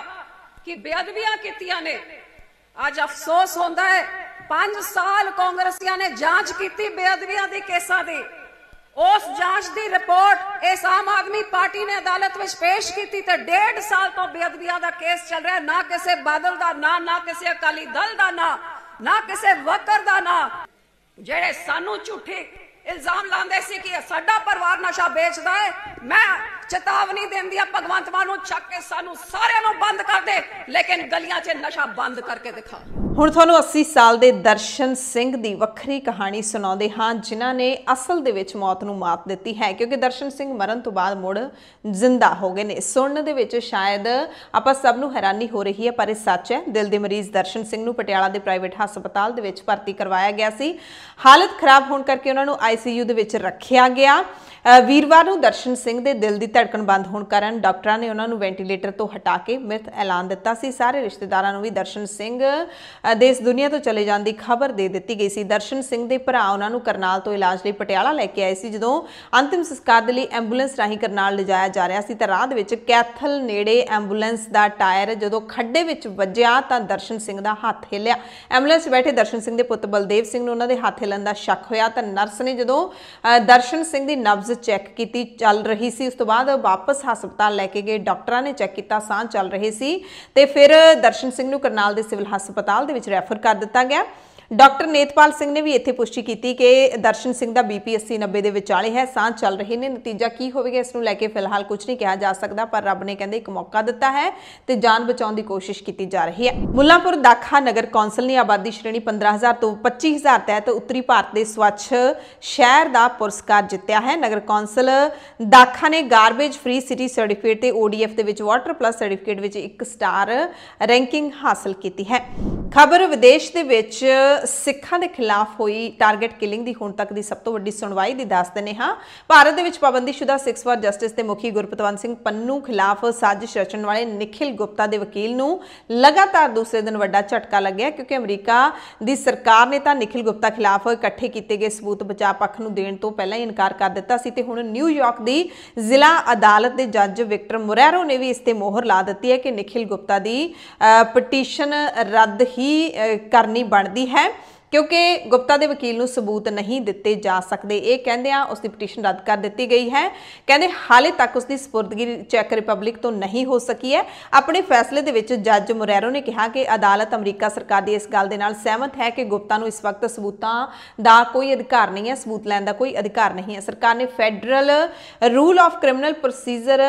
ਕਿ ਬੇਅਦਬੀਆਂ ਕੀਤੀਆਂ ਨੇ ਅੱਜ ਅਫਸੋਸ ਹੁੰਦਾ ਹੈ 5 ਸਾਲ ਕਾਂਗਰਸੀਆਂ ਨੇ ਜਾਂਚ ਕੀਤੀ ਬੇਅਦਬੀਆਂ ਦੇ ਕੇਸਾਂ ਦੀ ਉਸ ਜਾਂਚ ਦੀ ਰਿਪੋਰਟ ਇਸ ਆਮ ਆਦਮੀ ਪਾਰਟੀ ਨੇ ਅਦਾਲਤ ਵਿੱਚ ਪੇਸ਼ ਕੀਤੀ ਤੇ 1.5 ਸਾਲ ਤੋਂ ਬੇਅਦਬੀਆਂ ਦਾ ਕੇਸ ਚੱਲ ਰਿਹਾ ਨਾ ਕਿਸੇ ਬਾਦਲ ਦਾ ਨਾ ਨਾ ਕਿਸੇ ਅਕਾਲੀ ਦਲ ਦਾ ਨਾ ਨਾ ਕਿਸੇ ਵਕਰ ਦਾ ਨਾ ਜਿਹੜੇ ਸਾਨੂੰ ਝੂਠੇ ਇਲਜ਼ਾਮ ਲਾਉਂਦੇ ਸੀ ਕਿ ਸਾਡਾ ਪਰਿਵਾਰ ਨਸ਼ਾ ਵੇਚਦਾ ਹੈ ਮੈਂ ਚੇਤਾਵਨੀ ਦਿੰਦੀ ਆ ਭਗਵੰਤ ਮਾਨ ਨੂੰ ਚੱਕ ਕੇ ਸਾਨੂੰ ਸਾਰਿਆਂ ਨੂੰ ਬੰਦ ਕਰ ਦੇ ਲੇਕਿਨ ਗਲੀਆਂ 'ਚ ਨਸ਼ਾ ਬੰਦ ਕਰਕੇ ਦਿਖਾ ਹੁਣ ਤੁਹਾਨੂੰ 80 ਸਾਲ ਦੇ ਦਰਸ਼ਨ ਸਿੰਘ ਦੀ ਵੱਖਰੀ ਕਹਾਣੀ ਸੁਣਾਉਂਦੇ ਹਾਂ ਜਿਨ੍ਹਾਂ ਨੇ ਅਸਲ ਦੇ ਵਿੱਚ ਮੌਤ ਨੂੰ ਮਾਤ ਦਿੱਤੀ ਹੈ ਕਿਉਂਕਿ ਦਰਸ਼ਨ ਸਿੰਘ ਮਰਨ ਤੋਂ ਬਾਅਦ ਮੁੜ ਜ਼ਿੰਦਾ ਹੋ ਗਏ ਨੇ ਸੁਣਨ ਦੇ ਵਿੱਚ ਸ਼ਾਇਦ ਆਪਾਂ ਸਭ ਨੂੰ ਹੈਰਾਨੀ ਹੋ ਰਹੀ ਹੈ ਪਰ ਇਹ ਸੱਚ ਹੈ ਦਿਲ ਦੇ ਮਰੀਜ਼ ਦਰਸ਼ਨ ਸਿੰਘ ਨੂੰ ਪਟਿਆਲਾ ਦੇ ਪ੍ਰਾਈਵੇਟ ਹਸਪਤਾਲ ਦੇ ਵਿੱਚ ਭਰਤੀ ਕਰਵਾਇਆ ਗਿਆ ਸੀ ਹਾਲਤ ਖਰਾਬ ਹੋਣ ਕਰਕੇ ਉਹਨਾਂ ਨੂੰ ਆਈਸੀਯੂ ਦੇ ਵਿੱਚ ਰੱਖਿਆ ਗਿਆ ਵੀਰਵਾਰ ਨੂੰ ਦਰਸ਼ਨ ਸਿੰਘ ਦੇ ਦਿਲ ਦੀ ਧੜਕਣ ਬੰਦ ਹੋਣ ਕਾਰਨ ਡਾਕਟਰਾਂ ਨੇ ਉਹਨਾਂ ਨੂੰ ਵੈਂਟੀਲੇਟਰ ਤੋਂ ਹਟਾ ਕੇ ਮ੍ਰਿਤ ਐਲਾਨ ਦਿੱਤਾ ਸੀ ਸਾਰੇ ਰਿਸ਼ਤੇਦਾਰਾਂ ਨੂੰ ਵੀ ਦਰਸ਼ਨ ਸਿੰਘ ਦੇ ਇਸ ਦੁਨੀਆ ਤੋਂ ਚਲੇ ਜਾਣ ਦੀ ਖਬਰ ਦੇ ਦਿੱਤੀ ਗਈ ਸੀ ਦਰਸ਼ਨ ਸਿੰਘ ਦੇ ਭਰਾ ਉਹਨਾਂ ਨੂੰ ਕਰਨਾਲ ਤੋਂ ਇਲਾਜ ਲਈ ਪਟਿਆਲਾ ਲੈ ਕੇ ਆਏ ਸੀ ਜਦੋਂ ਅੰਤਿਮ ਸੰਸਕਾਰ ਦੇ ਲਈ ਐਂਬੂਲੈਂਸ ਰਾਹੀਂ ਕਰਨਾਲ ਲਿਜਾਇਆ ਜਾ ਰਿਹਾ ਸੀ ਤਾਂ ਰਾਹ ਦੇ ਵਿੱਚ ਕੈਥਲ ਨੇੜੇ ਐਂਬੂਲੈਂਸ ਦਾ ਟਾਇਰ ਜਦੋਂ ਖੱਡੇ ਵਿੱਚ ਵੱਜਿਆ ਤਾਂ ਦਰਸ਼ਨ ਸਿੰਘ ਦਾ ਹੱਥ ਹਿੱਲਿਆ ਐਂਬੂਲੈਂਸ ਬੈਠੇ ਦਰਸ਼ਨ ਸਿੰਘ ਦੇ ਪੁੱਤ ਬਲਦੇਵ ਸਿੰਘ ਨੂੰ ਉਹਨਾਂ ਦੇ ਹੱਥ ਹਿੱਲਣ ਦਾ ਸ਼ੱਕ ਹੋਇਆ ਤਾਂ ਨਰਸ ਨੇ ਜਦੋਂ ਦਰਸ਼ਨ ਸਿੰਘ ਦੀ ਨਬਜ਼ ਚੈੱਕ ਕੀਤੀ ਚੱਲ ਰਹੀ ਸੀ ਉਸ ਤੋਂ ਬਾਅਦ ਵਾਪਸ ਹਸਪਤਾਲ ਲੈ ਕੇ ਗਏ ਡਾਕਟਰਾਂ ਨੇ ਚੈੱਕ ਕੀਤਾ ਸਾਹ ਚੱਲ ਰਹੇ ਸੀ ਤੇ ਫਿਰ ਦਰਸ਼ਨ ਸਿੰਘ ਨੂੰ ਕਰਨਾਲ ਦੇ ਸਿਵਲ ਹਸਪਤਾਲ ਦੇ ਵਿੱਚ ਰੈਫਰ ਕਰ ਦਿੱਤਾ ਗਿਆ ਡਾਕਟਰ ਨੇਤਪਾਲ ਸਿੰਘ ਨੇ ਵੀ ਇੱਥੇ ਪੁਸ਼ਟੀ ਕੀਤੀ ਕਿ ਦਰਸ਼ਨ ਸਿੰਘ ਦਾ ਬੀਪੀਐਸਸੀ 90 ਦੇ ਵਿਚਾਲੇ ਹੈ ਸਾਹ ਚੱਲ ਰਹੇ ਨੇ ਨਤੀਜਾ ਕੀ ਹੋਵੇਗਾ ਇਸ ਨੂੰ ਲੈ ਕੇ ਫਿਲਹਾਲ ਕੁਝ ਨਹੀਂ ਕਿਹਾ ਜਾ ਸਕਦਾ ਪਰ ਰੱਬ ਨੇ ਕਹਿੰਦੇ ਇੱਕ ਮੌਕਾ ਦਿੱਤਾ ਹੈ ਤੇ ਜਾਨ ਬਚਾਉਣ ਦੀ ਕੋਸ਼ਿਸ਼ ਕੀਤੀ ਜਾ ਰਹੀ ਹੈ ਮੁੱਲਾਂਪੁਰ ਦਾਖਾ ਨਗਰ ਕੌਂਸਲ ਨੇ ਆਬਾਦੀ ਸ਼੍ਰੇਣੀ 15000 ਤੋਂ 25000 ਤਹਿਤ ਉੱਤਰੀ ਭਾਰਤ ਦੇ ਸਵੱਛ ਸ਼ਹਿਰ ਦਾ ਪੁਰਸਕਾਰ ਜਿੱਤਿਆ ਹੈ ਨਗਰ ਕੌਂਸਲ ਦਾਖਾ ਨੇ ਗਾਰਬੇਜ ਫ੍ਰੀ ਸਿਟੀ ਸਰਟੀਫਿਕੇਟ ਤੇ ODF ਦੇ ਵਿੱਚ ਵਾਟਰ ਪਲੱਸ ਸਰਟੀਫਿਕੇਟ ਵਿੱਚ ਇੱਕ ਸਟਾਰ ਰੈਂਕਿੰਗ ਹਾਸਲ ਕੀਤੀ ਹੈ ਖਬਰ ਵਿਦੇਸ਼ ਦੇ ਵਿੱਚ ਸਿੱਖਾਂ ਦੇ ਖਿਲਾਫ ਹੋਈ ਟਾਰਗੇਟ ਕਿਲਿੰਗ ਦੀ ਹੁਣ ਤੱਕ ਦੀ ਸਭ ਤੋਂ ਵੱਡੀ ਸੁਣਵਾਈ ਦੀ ਦੱਸ ਦਿੰਨੇ ਹਾਂ ਭਾਰਤ ਦੇ ਵਿੱਚ ਪਾਬੰਦੀਸ਼ੁਦਾ ਸਿਕਸ ਵਾਰ ਜਸਟਿਸ ਤੇ ਮੁਖੀ ਗੁਰਪਤਵੰਤ ਸਿੰਘ ਪੰਨੂ ਖਿਲਾਫ ਸਾਜ਼ਿਸ਼ ਰਚਣ ਵਾਲੇ ਨikhil ਗੁਪਤਾ ਦੇ ਵਕੀਲ ਨੂੰ ਲਗਾਤਾਰ ਦੂਸਰੇ ਦਿਨ ਵੱਡਾ ਝਟਕਾ ਲੱਗਿਆ ਕਿਉਂਕਿ ਅਮਰੀਕਾ ਦੀ ਸਰਕਾਰ ਨੇ ਤਾਂ ਨikhil ਗੁਪਤਾ ਖਿਲਾਫ ਇਕੱਠੇ ਕੀਤੇ ਗਏ ਸਬੂਤ ਬਚਾਅ ਪੱਖ ਨੂੰ ਦੇਣ ਤੋਂ ਪਹਿਲਾਂ ਹੀ ਇਨਕਾਰ ਕਰ ਦਿੱਤਾ ਸੀ ਤੇ ਹੁਣ ਨਿਊਯਾਰਕ ਦੀ ਜ਼ਿਲ੍ਹਾ ਅਦਾਲਤ ਦੇ ਜੱਜ ਵਿਕਟਰ ਮੁਰੈਰੋ ਨੇ ਵੀ ਇਸ ਤੇ ਮੋਹਰ ਲਾ ਦਿੱਤੀ ਹੈ ਕਿ ਨikhil ਗੁਪਤਾ ਦੀ ਪਟੀਸ਼ਨ ਰੱਦ ਹੀ ਕਰਨੀ ਬਣਦੀ ਹੈ है ਕਿਉਂਕਿ ਗੁਪਤਾ ਦੇ ਵਕੀਲ ਨੂੰ ਸਬੂਤ ਨਹੀਂ ਦਿੱਤੇ ਜਾ ਸਕਦੇ ਇਹ ਕਹਿੰਦੇ ਆ ਉਸ ਦੀ ਪਟੀਸ਼ਨ ਰੱਦ ਕਰ ਦਿੱਤੀ ਗਈ ਹੈ ਕਹਿੰਦੇ ਹਾਲੇ ਤੱਕ ਉਸ ਦੀ ਸਪੁਰਦਗੀ ਚੈੱਕ ਰਿਪਬਲਿਕ ਤੋਂ ਨਹੀਂ ਹੋ ਸਕੀ ਹੈ ਆਪਣੇ ਫੈਸਲੇ ਦੇ ਵਿੱਚ ਜੱਜ ਮੋਰੈਰੋ ਨੇ ਕਿਹਾ ਕਿ ਅਦਾਲਤ ਅਮਰੀਕਾ ਸਰਕਾਰ ਦੀ ਇਸ ਗੱਲ ਦੇ ਨਾਲ ਸਹਿਮਤ ਹੈ ਕਿ ਗੁਪਤਾ ਨੂੰ ਇਸ ਵਕਤ ਸਬੂਤਾਂ ਦਾ ਕੋਈ ਅਧਿਕਾਰ ਨਹੀਂ ਹੈ ਸਬੂਤ ਲੈਣ ਦਾ ਕੋਈ ਅਧਿਕਾਰ ਨਹੀਂ ਹੈ ਸਰਕਾਰ ਨੇ federal rule of criminal procedure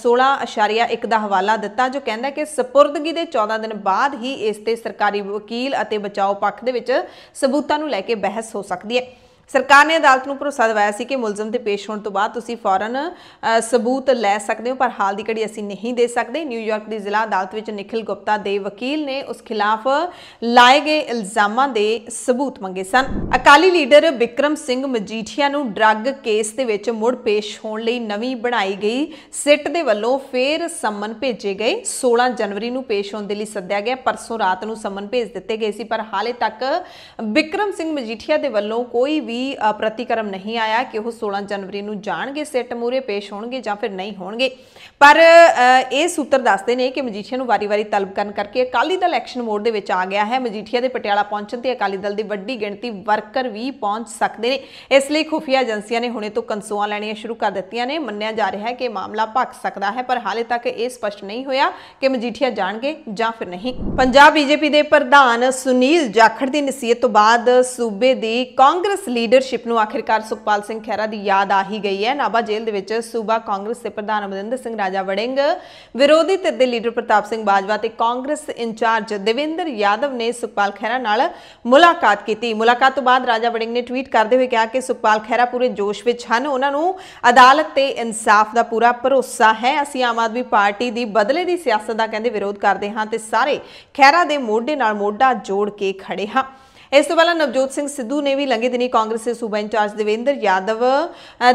16.1 ਦਾ ਹਵਾਲਾ ਦਿੱਤਾ ਜੋ ਕਹਿੰਦਾ ਕਿ ਸਪੁਰਦਗੀ ਦੇ 14 ਦਿਨ ਬਾਅਦ ਹੀ ਇਸ ਤੇ ਸਰਕਾਰੀ ਵਕੀਲ ਅਤੇ ਬਚਾਓ ਪੱਖ ਦੇ ਵਿੱਚ ਸਬੂਤਾਂ ਨੂੰ ਲੈ ਕੇ ਬਹਿਸ ਹੋ ਸਕਦੀ ਹੈ ਸਰਕਾਰ ਨੇ ਅਦਾਲਤ ਨੂੰ ਭਰੋਸਾ ਦਿਵਾਇਆ ਸੀ ਕਿ ਮੁਲਜ਼ਮ ਦੇ ਪੇਸ਼ ਹੋਣ ਤੋਂ ਬਾਅਦ ਤੁਸੀਂ ਫੌਰਨ ਸਬੂਤ ਲੈ ਸਕਦੇ ਹੋ ਪਰ ਹਾਲ ਦੀ ਘੜੀ ਅਸੀਂ ਨਹੀਂ ਦੇ ਸਕਦੇ ਨਿਊਯਾਰਕ ਦੀ ਜ਼ਿਲ੍ਹਾ ਅਦਾਲਤ ਵਿੱਚ ਨikhil ਗੁਪਤਾ ਦੇ ਵਕੀਲ ਨੇ ਉਸ ਖਿਲਾਫ ਲਾਏ ਗਏ ਇਲਜ਼ਾਮਾਂ ਦੇ ਸਬੂਤ ਮੰਗੇ ਸਨ ਅਕਾਲੀ ਲੀਡਰ ਵਿਕਰਮ ਸਿੰਘ ਮਜੀਠੀਆ ਨੂੰ ਡਰੱਗ ਕੇਸ ਦੇ ਵਿੱਚ ਮੁੜ ਪੇਸ਼ ਹੋਣ ਲਈ ਨਵੀਂ ਬਣਾਈ ਗਈ ਸਿੱਟ ਦੇ ਵੱਲੋਂ ਫੇਰ ਸੰਮਨ ਭੇਜੇ ਗਏ 16 ਜਨਵਰੀ ਨੂੰ ਪੇਸ਼ ਹੋਣ ਦੇ ਲਈ ਸੱਦਿਆ ਗਿਆ ਪਰਸੋਂ ਰਾਤ ਨੂੰ ਸੰਮਨ ਭੇਜ ਦਿੱਤੇ ਗਏ ਸੀ ਪਰ ਹਾਲੇ ਤੱਕ ਵਿਕਰਮ ਸਿੰਘ ਮਜੀਠੀਆ ਦੇ ਵੱਲੋਂ ਕੋਈ ਵੀ ਕੋਈ ਪ੍ਰਤੀਕਰਮ ਨਹੀਂ ਆਇਆ ਕਿ ਉਹ 16 ਜਨਵਰੀ ਨੂੰ ਜਾਣਗੇ ਸਿੱਟ ਮੂਰੇ ਪੇਸ਼ ਹੋਣਗੇ ਜਾਂ ਫਿਰ ਨਹੀਂ ਹੋਣਗੇ ਪਰ ਇਹ ਸੂਤਰ ਦੱਸਦੇ ਨੇ ਕਿ ਮਜੀਠੀਆ ਨੂੰ ਵਾਰੀ-ਵਾਰੀ ਤਲਬ ਕਰਨ ਕਰਕੇ ਅਕਾਲੀ ਦਲ ਐਕਸ਼ਨ ਮੋਡ ਦੇ ਵਿੱਚ ਆ ਗਿਆ ਹੈ ਮਜੀਠੀਆ ਦੇ ਪਟਿਆਲਾ ਪਹੁੰਚਣ ਤੇ ਅਕਾਲੀ ਦਲ ਦੀ ਵੱਡੀ ਗਿਣਤੀ ਵਰਕਰ ਵੀ ਪਹੁੰਚ ਸਕਦੇ ਨੇ ਇਸ ਲਈ ਖੁਫੀਆ ਏਜੰਸੀਆਂ ਨੇ ਹੁਣੇ ਤੋਂ ਕੰਸੋਆਂ ਲੈਣੀਆਂ ਸ਼ੁਰੂ ਕਰ ਦਿੱਤੀਆਂ ਨੇ ਮੰਨਿਆ ਜਾ ਰਿਹਾ ਹੈ ਕਿ ਮਾਮਲਾ ਭੱਕ ਸਕਦਾ ਹੈ ਪਰ ਹਾਲੇ ਤੱਕ ਇਹ ਸਪਸ਼ਟ ਨਹੀਂ ਹੋਇਆ ਕਿ ਮਜੀਠੀਆ ਜਾਣਗੇ ਜਾਂ ਫਿਰ ਨਹੀਂ ਪੰਜਾਬ ਬੀਜੇਪੀ ਦੇ ਪ੍ਰਧਾਨ ਸੁਨੀਲ ਜਾਖੜ ਦੀ ਨਸੀਹਤ ਤੋਂ ਬਾਅਦ ਸੂਬੇ ਦੀ ਕਾਂਗਰਸ ਲੀਡਰ ਲੀਡਰਸ਼ਿਪ ਨੂੰ ਆਖਿਰਕਾਰ ਸੁਖਪਾਲ ਸਿੰਘ ਖਹਿਰਾ ਦੀ ਯਾਦ ਆ ਹੀ ਗਈ ਹੈ ਨਾਬਾ ਜੇਲ੍ਹ ਦੇ ਵਿੱਚ ਸੂਬਾ ਕਾਂਗਰਸ ਦੇ ਪ੍ਰਧਾਨ ਅਮਰਿੰਦਰ ਸਿੰਘ ਰਾਜਾ ਵੜਿੰਗ ਵਿਰੋਧੀ ਧਿਰ ਦੇ ਲੀਡਰ ਪ੍ਰਤਾਪ ਸਿੰਘ ਬਾਜਵਾ ਤੇ ਕਾਂਗਰਸ ਇੰਚਾਰਜ ਦੇਵਿੰਦਰ ਯਾਦਵ ਨੇ ਸੁਖਪਾਲ ਖਹਿਰਾ ਨਾਲ ਮੁਲਾਕਾਤ ਕੀਤੀ ਮੁਲਾਕਾਤ ਤੋਂ ਬਾਅਦ ਰਾਜਾ ਵੜਿੰਗ ਨੇ ਟਵੀਟ ਕਰਦੇ ਹੋਏ ਕਿਹਾ ਕਿ ਸੁਖਪਾਲ ਖਹਿਰਾ ਪੂਰੇ ਜੋਸ਼ ਵਿੱਚ ਹਨ ਉਹਨਾਂ ਨੂੰ ਅਦਾਲਤ ਤੇ ਇਨਸਾਫ ਦਾ ਪੂਰਾ ਭਰੋਸਾ ਹੈ ਅਸੀਂ ਆਮ ਆਦਮੀ ਪਾਰਟੀ ਦੀ ਬਦਲੇ ਦੀ ਸਿਆਸਤ ਦਾ ਕਹਿੰਦੇ ਵਿਰੋਧ ਕਰਦੇ ਹਾਂ ਤੇ ਸਾਰੇ ਖਹਿਰਾ ਦੇ ਮੋਢੇ ਨਾਲ ਮੋਢਾ ਜੋੜ ਕੇ ਖੜੇ ਹਾਂ ਇਸ ਤੋਂ ਪਹਿਲਾਂ ਨਵਜੋਤ ਸਿੰਘ ਸਿੱਧੂ ਨੇ ਵੀ ਲੰਗੇ ਦਿਨੀ ਕਾਂਗਰਸ ਦੇ ਸੂਬਾ ਇੰਚਾਰਜ ਦੇਵਿੰਦਰ ਯਾਦਵ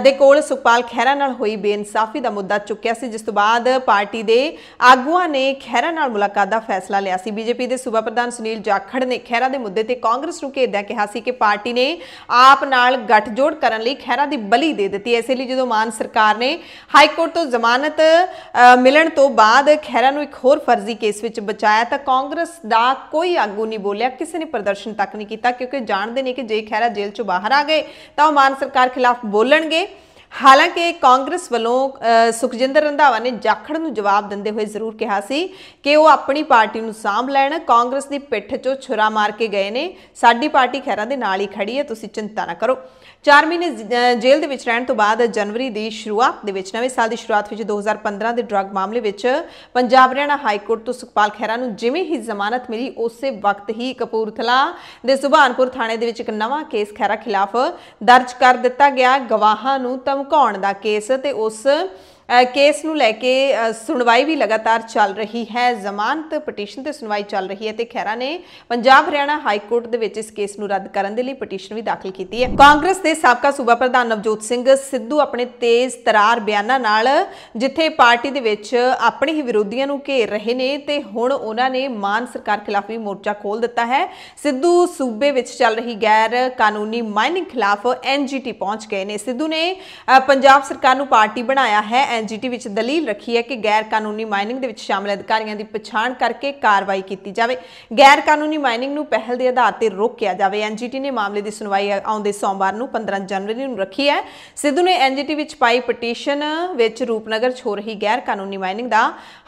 ਦੇ ਕੋਲ ਸੁਖਪਾਲ ਖਹਿਰਾ ਨਾਲ ਹੋਈ ਬੇਇਨਸਾਫੀ ਦਾ ਮੁੱਦਾ ਚੁੱਕਿਆ ਸੀ ਜਿਸ ਤੋਂ ਬਾਅਦ ਪਾਰਟੀ ਦੇ ਆਗੂਆਂ ਨੇ ਖਹਿਰਾ ਨਾਲ ਮੁਲਾਕਾਤ ਦਾ ਫੈਸਲਾ ਲਿਆ ਸੀ ਬੀਜੇਪੀ ਦੇ ਸੂਬਾ ਪ੍ਰਧਾਨ ਸੁਨੀਲ ਜਾਖੜ ਨੇ ਖਹਿਰਾ ਦੇ ਮੁੱਦੇ ਤੇ ਕਾਂਗਰਸ ਨੂੰ ਘੇਰਦਿਆਂ ਕਿਹਾ ਸੀ ਕਿ ਪਾਰਟੀ ਨੇ ਆਪ ਨਾਲ ਗੱਠਜੋੜ ਕਰਨ ਲਈ ਖਹਿਰਾ ਦੀ ਬਲੀ ਦੇ ਦਿੱਤੀ ਐਸੇ ਲਈ ਜਦੋਂ ਮਾਨ ਸਰਕਾਰ ਨੇ ਹਾਈ ਕੋਰਟ ਤੋਂ ਜ਼ਮਾਨਤ ਮਿਲਣ ਤੋਂ ਬਾਅਦ ਖਹਿਰਾ ਨੂੰ ਇੱਕ ਹੋਰ ਫਰਜ਼ੀ ਕੇਸ ਵਿੱਚ ਬਚਾਇਆ ਤਾਂ ਕਾਂਗਰਸ ਦਾ ਕੋਈ ਆਗੂ ਨਹੀਂ ਬੋਲਿਆ ਕਿਸੇ ਨੇ ਪ੍ਰਦਰਸ਼ਨ ਤੱਕ ਨਹੀਂ ਕੀਤਾ ਕਿਉਂਕਿ ਜਾਣਦੇ ਨੇ ਕਿ ਜੇ ਖੈਰਾ ਜੇਲ੍ਹ ਚੋਂ ਬਾਹਰ ਆ ਗਏ ਤਾਂ ਉਹ ਮਾਨ ਸਰਕਾਰ ਖਿਲਾਫ ਬੋਲਣਗੇ ਹਾਲਾਂਕਿ ਕਾਂਗਰਸ ਵੱਲੋਂ ਸੁਖਜਿੰਦਰ ਰੰਧਾਵਾ ਨੇ ਜਾਖੜ ਨੂੰ ਜਵਾਬ ਦਿੰਦੇ ਹੋਏ ਜ਼ਰੂਰ ਕਿਹਾ ਸੀ ਕਿ ਉਹ ਆਪਣੀ ਪਾਰਟੀ ਨੂੰ ਸਾਂਭ ਲੈਣ ਕਾਂਗਰਸ ਦੀ ਪਿੱਠ 'ਚੋਂ ਛੁਰਾ ਮਾਰ ਕੇ ਗਏ ਨੇ ਸਾਡੀ ਪਾਰਟੀ ਖੈਰਾ ਦੇ ਨਾਲ ਹੀ ਖੜੀ ਹੈ ਤੁਸੀਂ ਚਿੰਤਾ ਨਾ ਕਰੋ 4 ਮਹੀਨੇ ਜੇਲ੍ਹ ਦੇ ਵਿੱਚ ਰਹਿਣ ਤੋਂ ਬਾਅਦ ਜਨਵਰੀ ਦੀ ਸ਼ੁਰੂਆਤ ਦੇ ਵਿੱਚ ਨਵੇਂ ਸਾਲ ਦੀ ਸ਼ੁਰੂਆਤ ਵਿੱਚ 2015 ਦੇ ਡਰੱਗ ਮਾਮਲੇ ਵਿੱਚ ਪੰਜਾਬ ਹਰਿਆਣਾ ਹਾਈ ਕੋਰਟ ਤੋਂ ਸੁਖਪਾਲ ਖਹਿਰਾ ਨੂੰ ਜਿਵੇਂ ਹੀ ਜ਼ਮਾਨਤ ਮਿਲੀ ਉਸੇ ਵਕਤ ਹੀ ਕਪੂਰਥਲਾ ਦੇ ਸੁਭਾਨਪੁਰ ਥਾਣੇ ਦੇ ਵਿੱਚ ਇੱਕ ਨਵਾਂ ਕੇਸ ਖਹਿਰਾ ਖਿਲਾਫ ਦਰਜ ਕਰ ਦਿੱਤਾ ਗਿਆ ਗਵਾਹਾਂ ਨੂੰ ਧਮਕਾਉਣ ਦਾ ਕੇਸ ਤੇ ਉਸ ਕੇਸ ਨੂੰ ਲੈ ਕੇ ਸੁਣਵਾਈ ਵੀ ਲਗਾਤਾਰ ਚੱਲ ਰਹੀ ਹੈ ਜ਼ਮਾਨਤ ਪਟੀਸ਼ਨ ਤੇ ਸੁਣਵਾਈ ਚੱਲ ਰਹੀ ਹੈ ਤੇ ਖੈਰਾ ਨੇ ਪੰਜਾਬ ਹਰਿਆਣਾ ਹਾਈ ਕੋਰਟ ਦੇ ਵਿੱਚ ਇਸ ਕੇਸ ਨੂੰ ਰੱਦ ਕਰਨ ਦੇ ਲਈ ਪਟੀਸ਼ਨ ਵੀ ਦਾਖਲ ਕੀਤੀ ਹੈ ਕਾਂਗਰਸ ਦੇ ਸਾਬਕਾ ਸੂਬਾ ਪ੍ਰਧਾਨ ਨਵਜੋਤ ਸਿੰਘ ਸਿੱਧੂ ਆਪਣੇ ਤੇਜ਼ ਤਰਾਰ ਬਿਆਨਾਂ ਨਾਲ ਜਿੱਥੇ ਪਾਰਟੀ ਦੇ ਵਿੱਚ ਆਪਣੇ ਹੀ ਵਿਰੋਧੀਆਂ ਨੂੰ ਘੇਰ ਰਹੇ ਨੇ ਤੇ ਹੁਣ ਉਹਨਾਂ ਨੇ ਮਾਨ ਸਰਕਾਰ ਖਿਲਾਫ ਵੀ ਮੋਰਚਾ ਖੋਲ ਦਿੱਤਾ ਹੈ ਸਿੱਧੂ ਸੂਬੇ ਵਿੱਚ ਚੱਲ ਰਹੀ ਗੈਰ ਕਾਨੂੰਨੀ ਮਾਈਨਿੰਗ ਖਿਲਾਫ ਐਨਜੀਟੀ ਪਹੁੰਚ ਗਏ ਨੇ ਸਿੱਧੂ ਨੇ ਪੰਜਾਬ ਸਰਕਾਰ ਨੂੰ ਪਾਰਟੀ ਬਣਾਇਆ ਹੈ ਐਨਜੀਟੀ ਵਿੱਚ ਦਲੀਲ ਰੱਖੀ ਹੈ ਕਿ ਗੈਰ ਕਾਨੂੰਨੀ ਮਾਈਨਿੰਗ ਦੇ ਵਿੱਚ ਸ਼ਾਮਲ ਅਧਿਕਾਰੀਆਂ ਦੀ ਪਛਾਣ ਕਰਕੇ ਕਾਰਵਾਈ ਕੀਤੀ ਜਾਵੇ ਗੈਰ ਕਾਨੂੰਨੀ ਮਾਈਨਿੰਗ ਨੂੰ ਪਹਿਲ ਦੇ ਆਧਾਰ ਤੇ ਰੋਕਿਆ ਜਾਵੇ ਐਨਜੀਟੀ ਨੇ ਮਾਮਲੇ ਦੀ ਸੁਣਵਾਈ ਆਉਂਦੇ ਸੋਮਵਾਰ ਨੂੰ 15 ਜਨਵਰੀ ਨੂੰ ਰੱਖੀ ਹੈ ਸਿੱਧੂ ਨੇ ਐਨਜੀਟੀ ਵਿੱਚ ਪਾਈ ਪਟੀਸ਼ਨ ਵਿੱਚ ਰੂਪਨਗਰ 'ਚ ਹੋ ਰਹੀ ਗੈਰ ਕਾਨੂੰਨੀ ਮਾਈਨਿੰਗ ਦਾ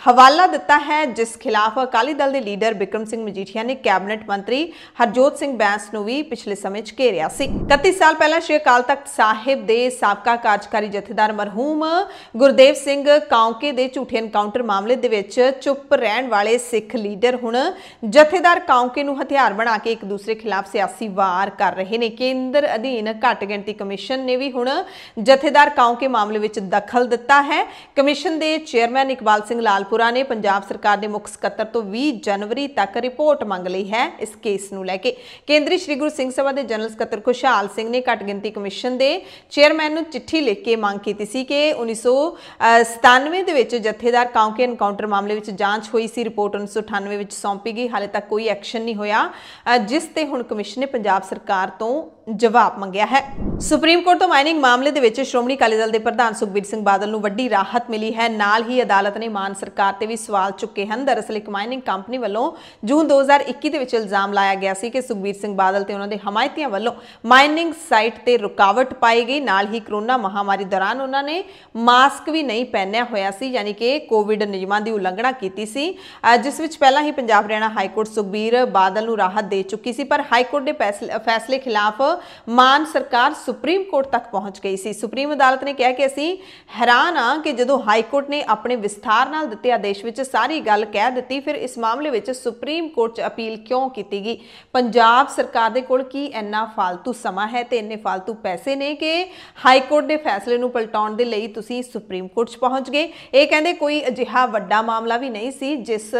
ਹਵਾਲਾ ਦਿੱਤਾ ਹੈ ਜਿਸ ਖਿਲਾਫ ਅਕਾਲੀ ਦਲ ਦੇ ਲੀਡਰ ਬਿਕਰਮ ਸਿੰਘ ਮਜੀਠੀਆ ਨੇ ਕੈਬਨਿਟ ਮੰਤਰੀ ਹਰਜੋਤ ਸਿੰਘ ਬੈਂਸ ਨੂੰ ਵੀ ਪਿਛਲੇ ਸਮੇਂ 'ਚ ਘੇਰਿਆ ਸੀ 31 ਸਾਲ ਪਹਿਲਾਂ ਸ਼੍ਰੀ ਅਕਾਲ ਤਖਤ ਸਾਹਿਬ ਦੇ ਸਾਬਕਾ ਕਾਰਜਕਾਰੀ ਜਥੇਦਾਰ ਮਰਹੂਮ ਗੁਰ ਕੁਲਦੇਵ ਸਿੰਘ ਕਾਉਂਕੇ ਦੇ ਝੂਠੇ ਐਨਕਾਊਂਟਰ ਮਾਮਲੇ ਦੇ ਵਿੱਚ ਚੁੱਪ ਰਹਿਣ ਵਾਲੇ ਸਿੱਖ ਲੀਡਰ ਹੁਣ ਜਥੇਦਾਰ ਕਾਉਂਕੇ ਨੂੰ ਹਥਿਆਰ ਬਣਾ ਕੇ ਇੱਕ ਦੂਸਰੇ ਖਿਲਾਫ ਸਿਆਸੀ ਵਾਰ ਕਰ ਰਹੇ ਨੇ ਕੇਂਦਰ ਅਧੀਨ ਘੱਟ ਗਿਣਤੀ ਕਮਿਸ਼ਨ ਨੇ ਵੀ ਹੁਣ ਜਥੇਦਾਰ ਕਾਉਂਕੇ ਮਾਮਲੇ ਵਿੱਚ ਦਖਲ ਦਿੱਤਾ ਹੈ ਕਮਿਸ਼ਨ ਦੇ ਚੇਅਰਮੈਨ ਇਕਬਾਲ ਸਿੰਘ ਲਾਲਪੁਰਾ ਨੇ ਪੰਜਾਬ ਸਰਕਾਰ ਦੇ ਮੁੱਖ ਸਕੱਤਰ ਤੋਂ 20 ਜਨਵਰੀ ਤੱਕ ਰਿਪੋਰਟ ਮੰਗ ਲਈ ਹੈ ਇਸ ਕੇਸ ਨੂੰ ਲੈ ਕੇ ਕੇਂਦਰੀ ਸ਼੍ਰੀ ਗੁਰੂ ਸਿੰਘ ਸਭਾ ਦੇ ਜਨਰਲ ਸਕੱਤਰ ਖੁਸ਼ਹਾਲ ਸਿੰਘ ਨੇ ਘੱਟ ਗਿਣਤੀ ਕਮਿਸ਼ਨ ਦੇ ਚੇਅਰਮੈਨ ਨੂੰ ਚਿੱਠੀ ਲਿਖ ਕੇ ਮੰਗ ਕੀਤੀ ਸੀ ਕਿ 97 ਦੇ ਵਿੱਚ ਜਥੇਦਾਰ ਕਾਉਂਕੇ ਐਨਕਾਊਂਟਰ ਮਾਮਲੇ ਵਿੱਚ ਜਾਂਚ ਹੋਈ ਸੀ ਰਿਪੋਰਟ 1998 ਵਿੱਚ ਸੌਂਪੀ ਗਈ ਹਾਲੇ ਤੱਕ ਕੋਈ ਐਕਸ਼ਨ ਨਹੀਂ ਹੋਇਆ ਜਿਸ ਤੇ ਹੁਣ ਕਮਿਸ਼ਨ ਨੇ ਪੰਜਾਬ ਸਰਕਾਰ ਤੋਂ ਜਵਾਬ ਮੰਗਿਆ ਹੈ ਸੁਪਰੀਮ ਕੋਰਟ ਤੋਂ ਮਾਈਨਿੰਗ ਮਾਮਲੇ ਦੇ ਵਿੱਚ ਸ਼੍ਰੋਮਣੀ ਅਕਾਲੀ ਦਲ ਦੇ ਪ੍ਰਧਾਨ ਸੁਖਬੀਰ ਸਿੰਘ ਬਾਦਲ ਨੂੰ ਵੱਡੀ ਰਾਹਤ ਮਿਲੀ ਹੈ ਨਾਲ ਹੀ ਅਦਾਲਤ ਨੇ ਮਾਨ ਸਰਕਾਰ ਤੇ ਵੀ ਸਵਾਲ ਚੁੱਕੇ ਹਨ ਦਰਅਸਲ ਇੱਕ ਮਾਈਨਿੰਗ ਕੰਪਨੀ ਵੱਲੋਂ ਜੂਨ 2021 ਦੇ ਵਿੱਚ ਇਲਜ਼ਾਮ ਲਾਇਆ ਗਿਆ ਸੀ ਕਿ ਸੁਖਬੀਰ ਸਿੰਘ ਬਾਦਲ ਤੇ ਉਹਨਾਂ ਦੇ ਹਮਾਇਤੀਆਂ ਵੱਲੋਂ ਮਾਈਨਿੰਗ ਸਾਈਟ ਤੇ ਰੁਕਾਵਟ ਪਾਈ ਗਈ ਨਾਲ ਹੀ ਕਰੋਨਾ ਮਹਾਮਾਰੀ ਦੌਰਾਨ ਉਹਨਾਂ ਨੇ ਮਾਸਕ ਵੀ ਨਹੀਂ ਪਹਿਨਿਆ ਹੋਇਆ ਸੀ ਯਾਨੀ ਕਿ ਕੋਵਿਡ ਨਿਯਮਾਂ ਦੀ ਉਲੰਘਣਾ ਕੀਤੀ ਸੀ ਜਿਸ ਵਿੱਚ ਪਹਿਲਾਂ ਹੀ ਪੰਜਾਬ ਹਰਿਆਣਾ ਹਾਈ ਕੋਰਟ ਸੁਖਬੀਰ ਬਾਦਲ ਨੂੰ ਰਾਹਤ ਦੇ ਚੁੱਕੀ ਸੀ ਪਰ ਹਾਈ ਕੋਰਟ ਦੇ ਫੈਸਲੇ ਖਿਲਾਫ ਮਾਨ ਸਰਕਾਰ ਸੁਪਰੀਮ ਕੋਰਟ ਤੱਕ ਪਹੁੰਚ ਗਈ ਸੀ ਸੁਪਰੀਮ ਅਦਾਲਤ ਨੇ ਕਿਹਾ ਕਿ ਅਸੀਂ ਹੈਰਾਨ ਆ ਕਿ ਜਦੋਂ ਹਾਈ ਕੋਰਟ ਨੇ ਆਪਣੇ ਵਿਸਥਾਰ ਨਾਲ ਦਿੱਤੇ ਆਦੇਸ਼ ਵਿੱਚ ਸਾਰੀ ਗੱਲ ਕਹਿ ਦਿੱਤੀ ਫਿਰ ਇਸ ਮਾਮਲੇ ਵਿੱਚ ਸੁਪਰੀਮ ਕੋਰਟ 'ਚ ਅਪੀਲ ਕਿਉਂ ਕੀਤੀ ਗਈ ਪੰਜਾਬ ਸਰਕਾਰ ਦੇ ਕੋਲ ਕੀ ਇੰਨਾ ਫालतू ਸਮਾਂ ਹੈ ਤੇ ਇੰਨੇ ਫालतू ਪੈਸੇ ਨੇ ਕਿ ਹਾਈ ਕੋਰਟ ਦੇ ਫੈਸਲੇ ਨੂੰ ਪਲਟਾਉਣ ਦੇ ਲਈ ਤੁਸੀਂ ਸੁਪਰੀਮ ਸੁਪਰੀਮ ਕੋਰਟ 'ਚ ਪਹੁੰਚ ਗਏ ਇਹ ਕਹਿੰਦੇ ਕੋਈ ਅਜਿਹਾ ਵੱਡਾ ਮਾਮਲਾ ਵੀ ਨਹੀਂ ਸੀ ਜਿਸ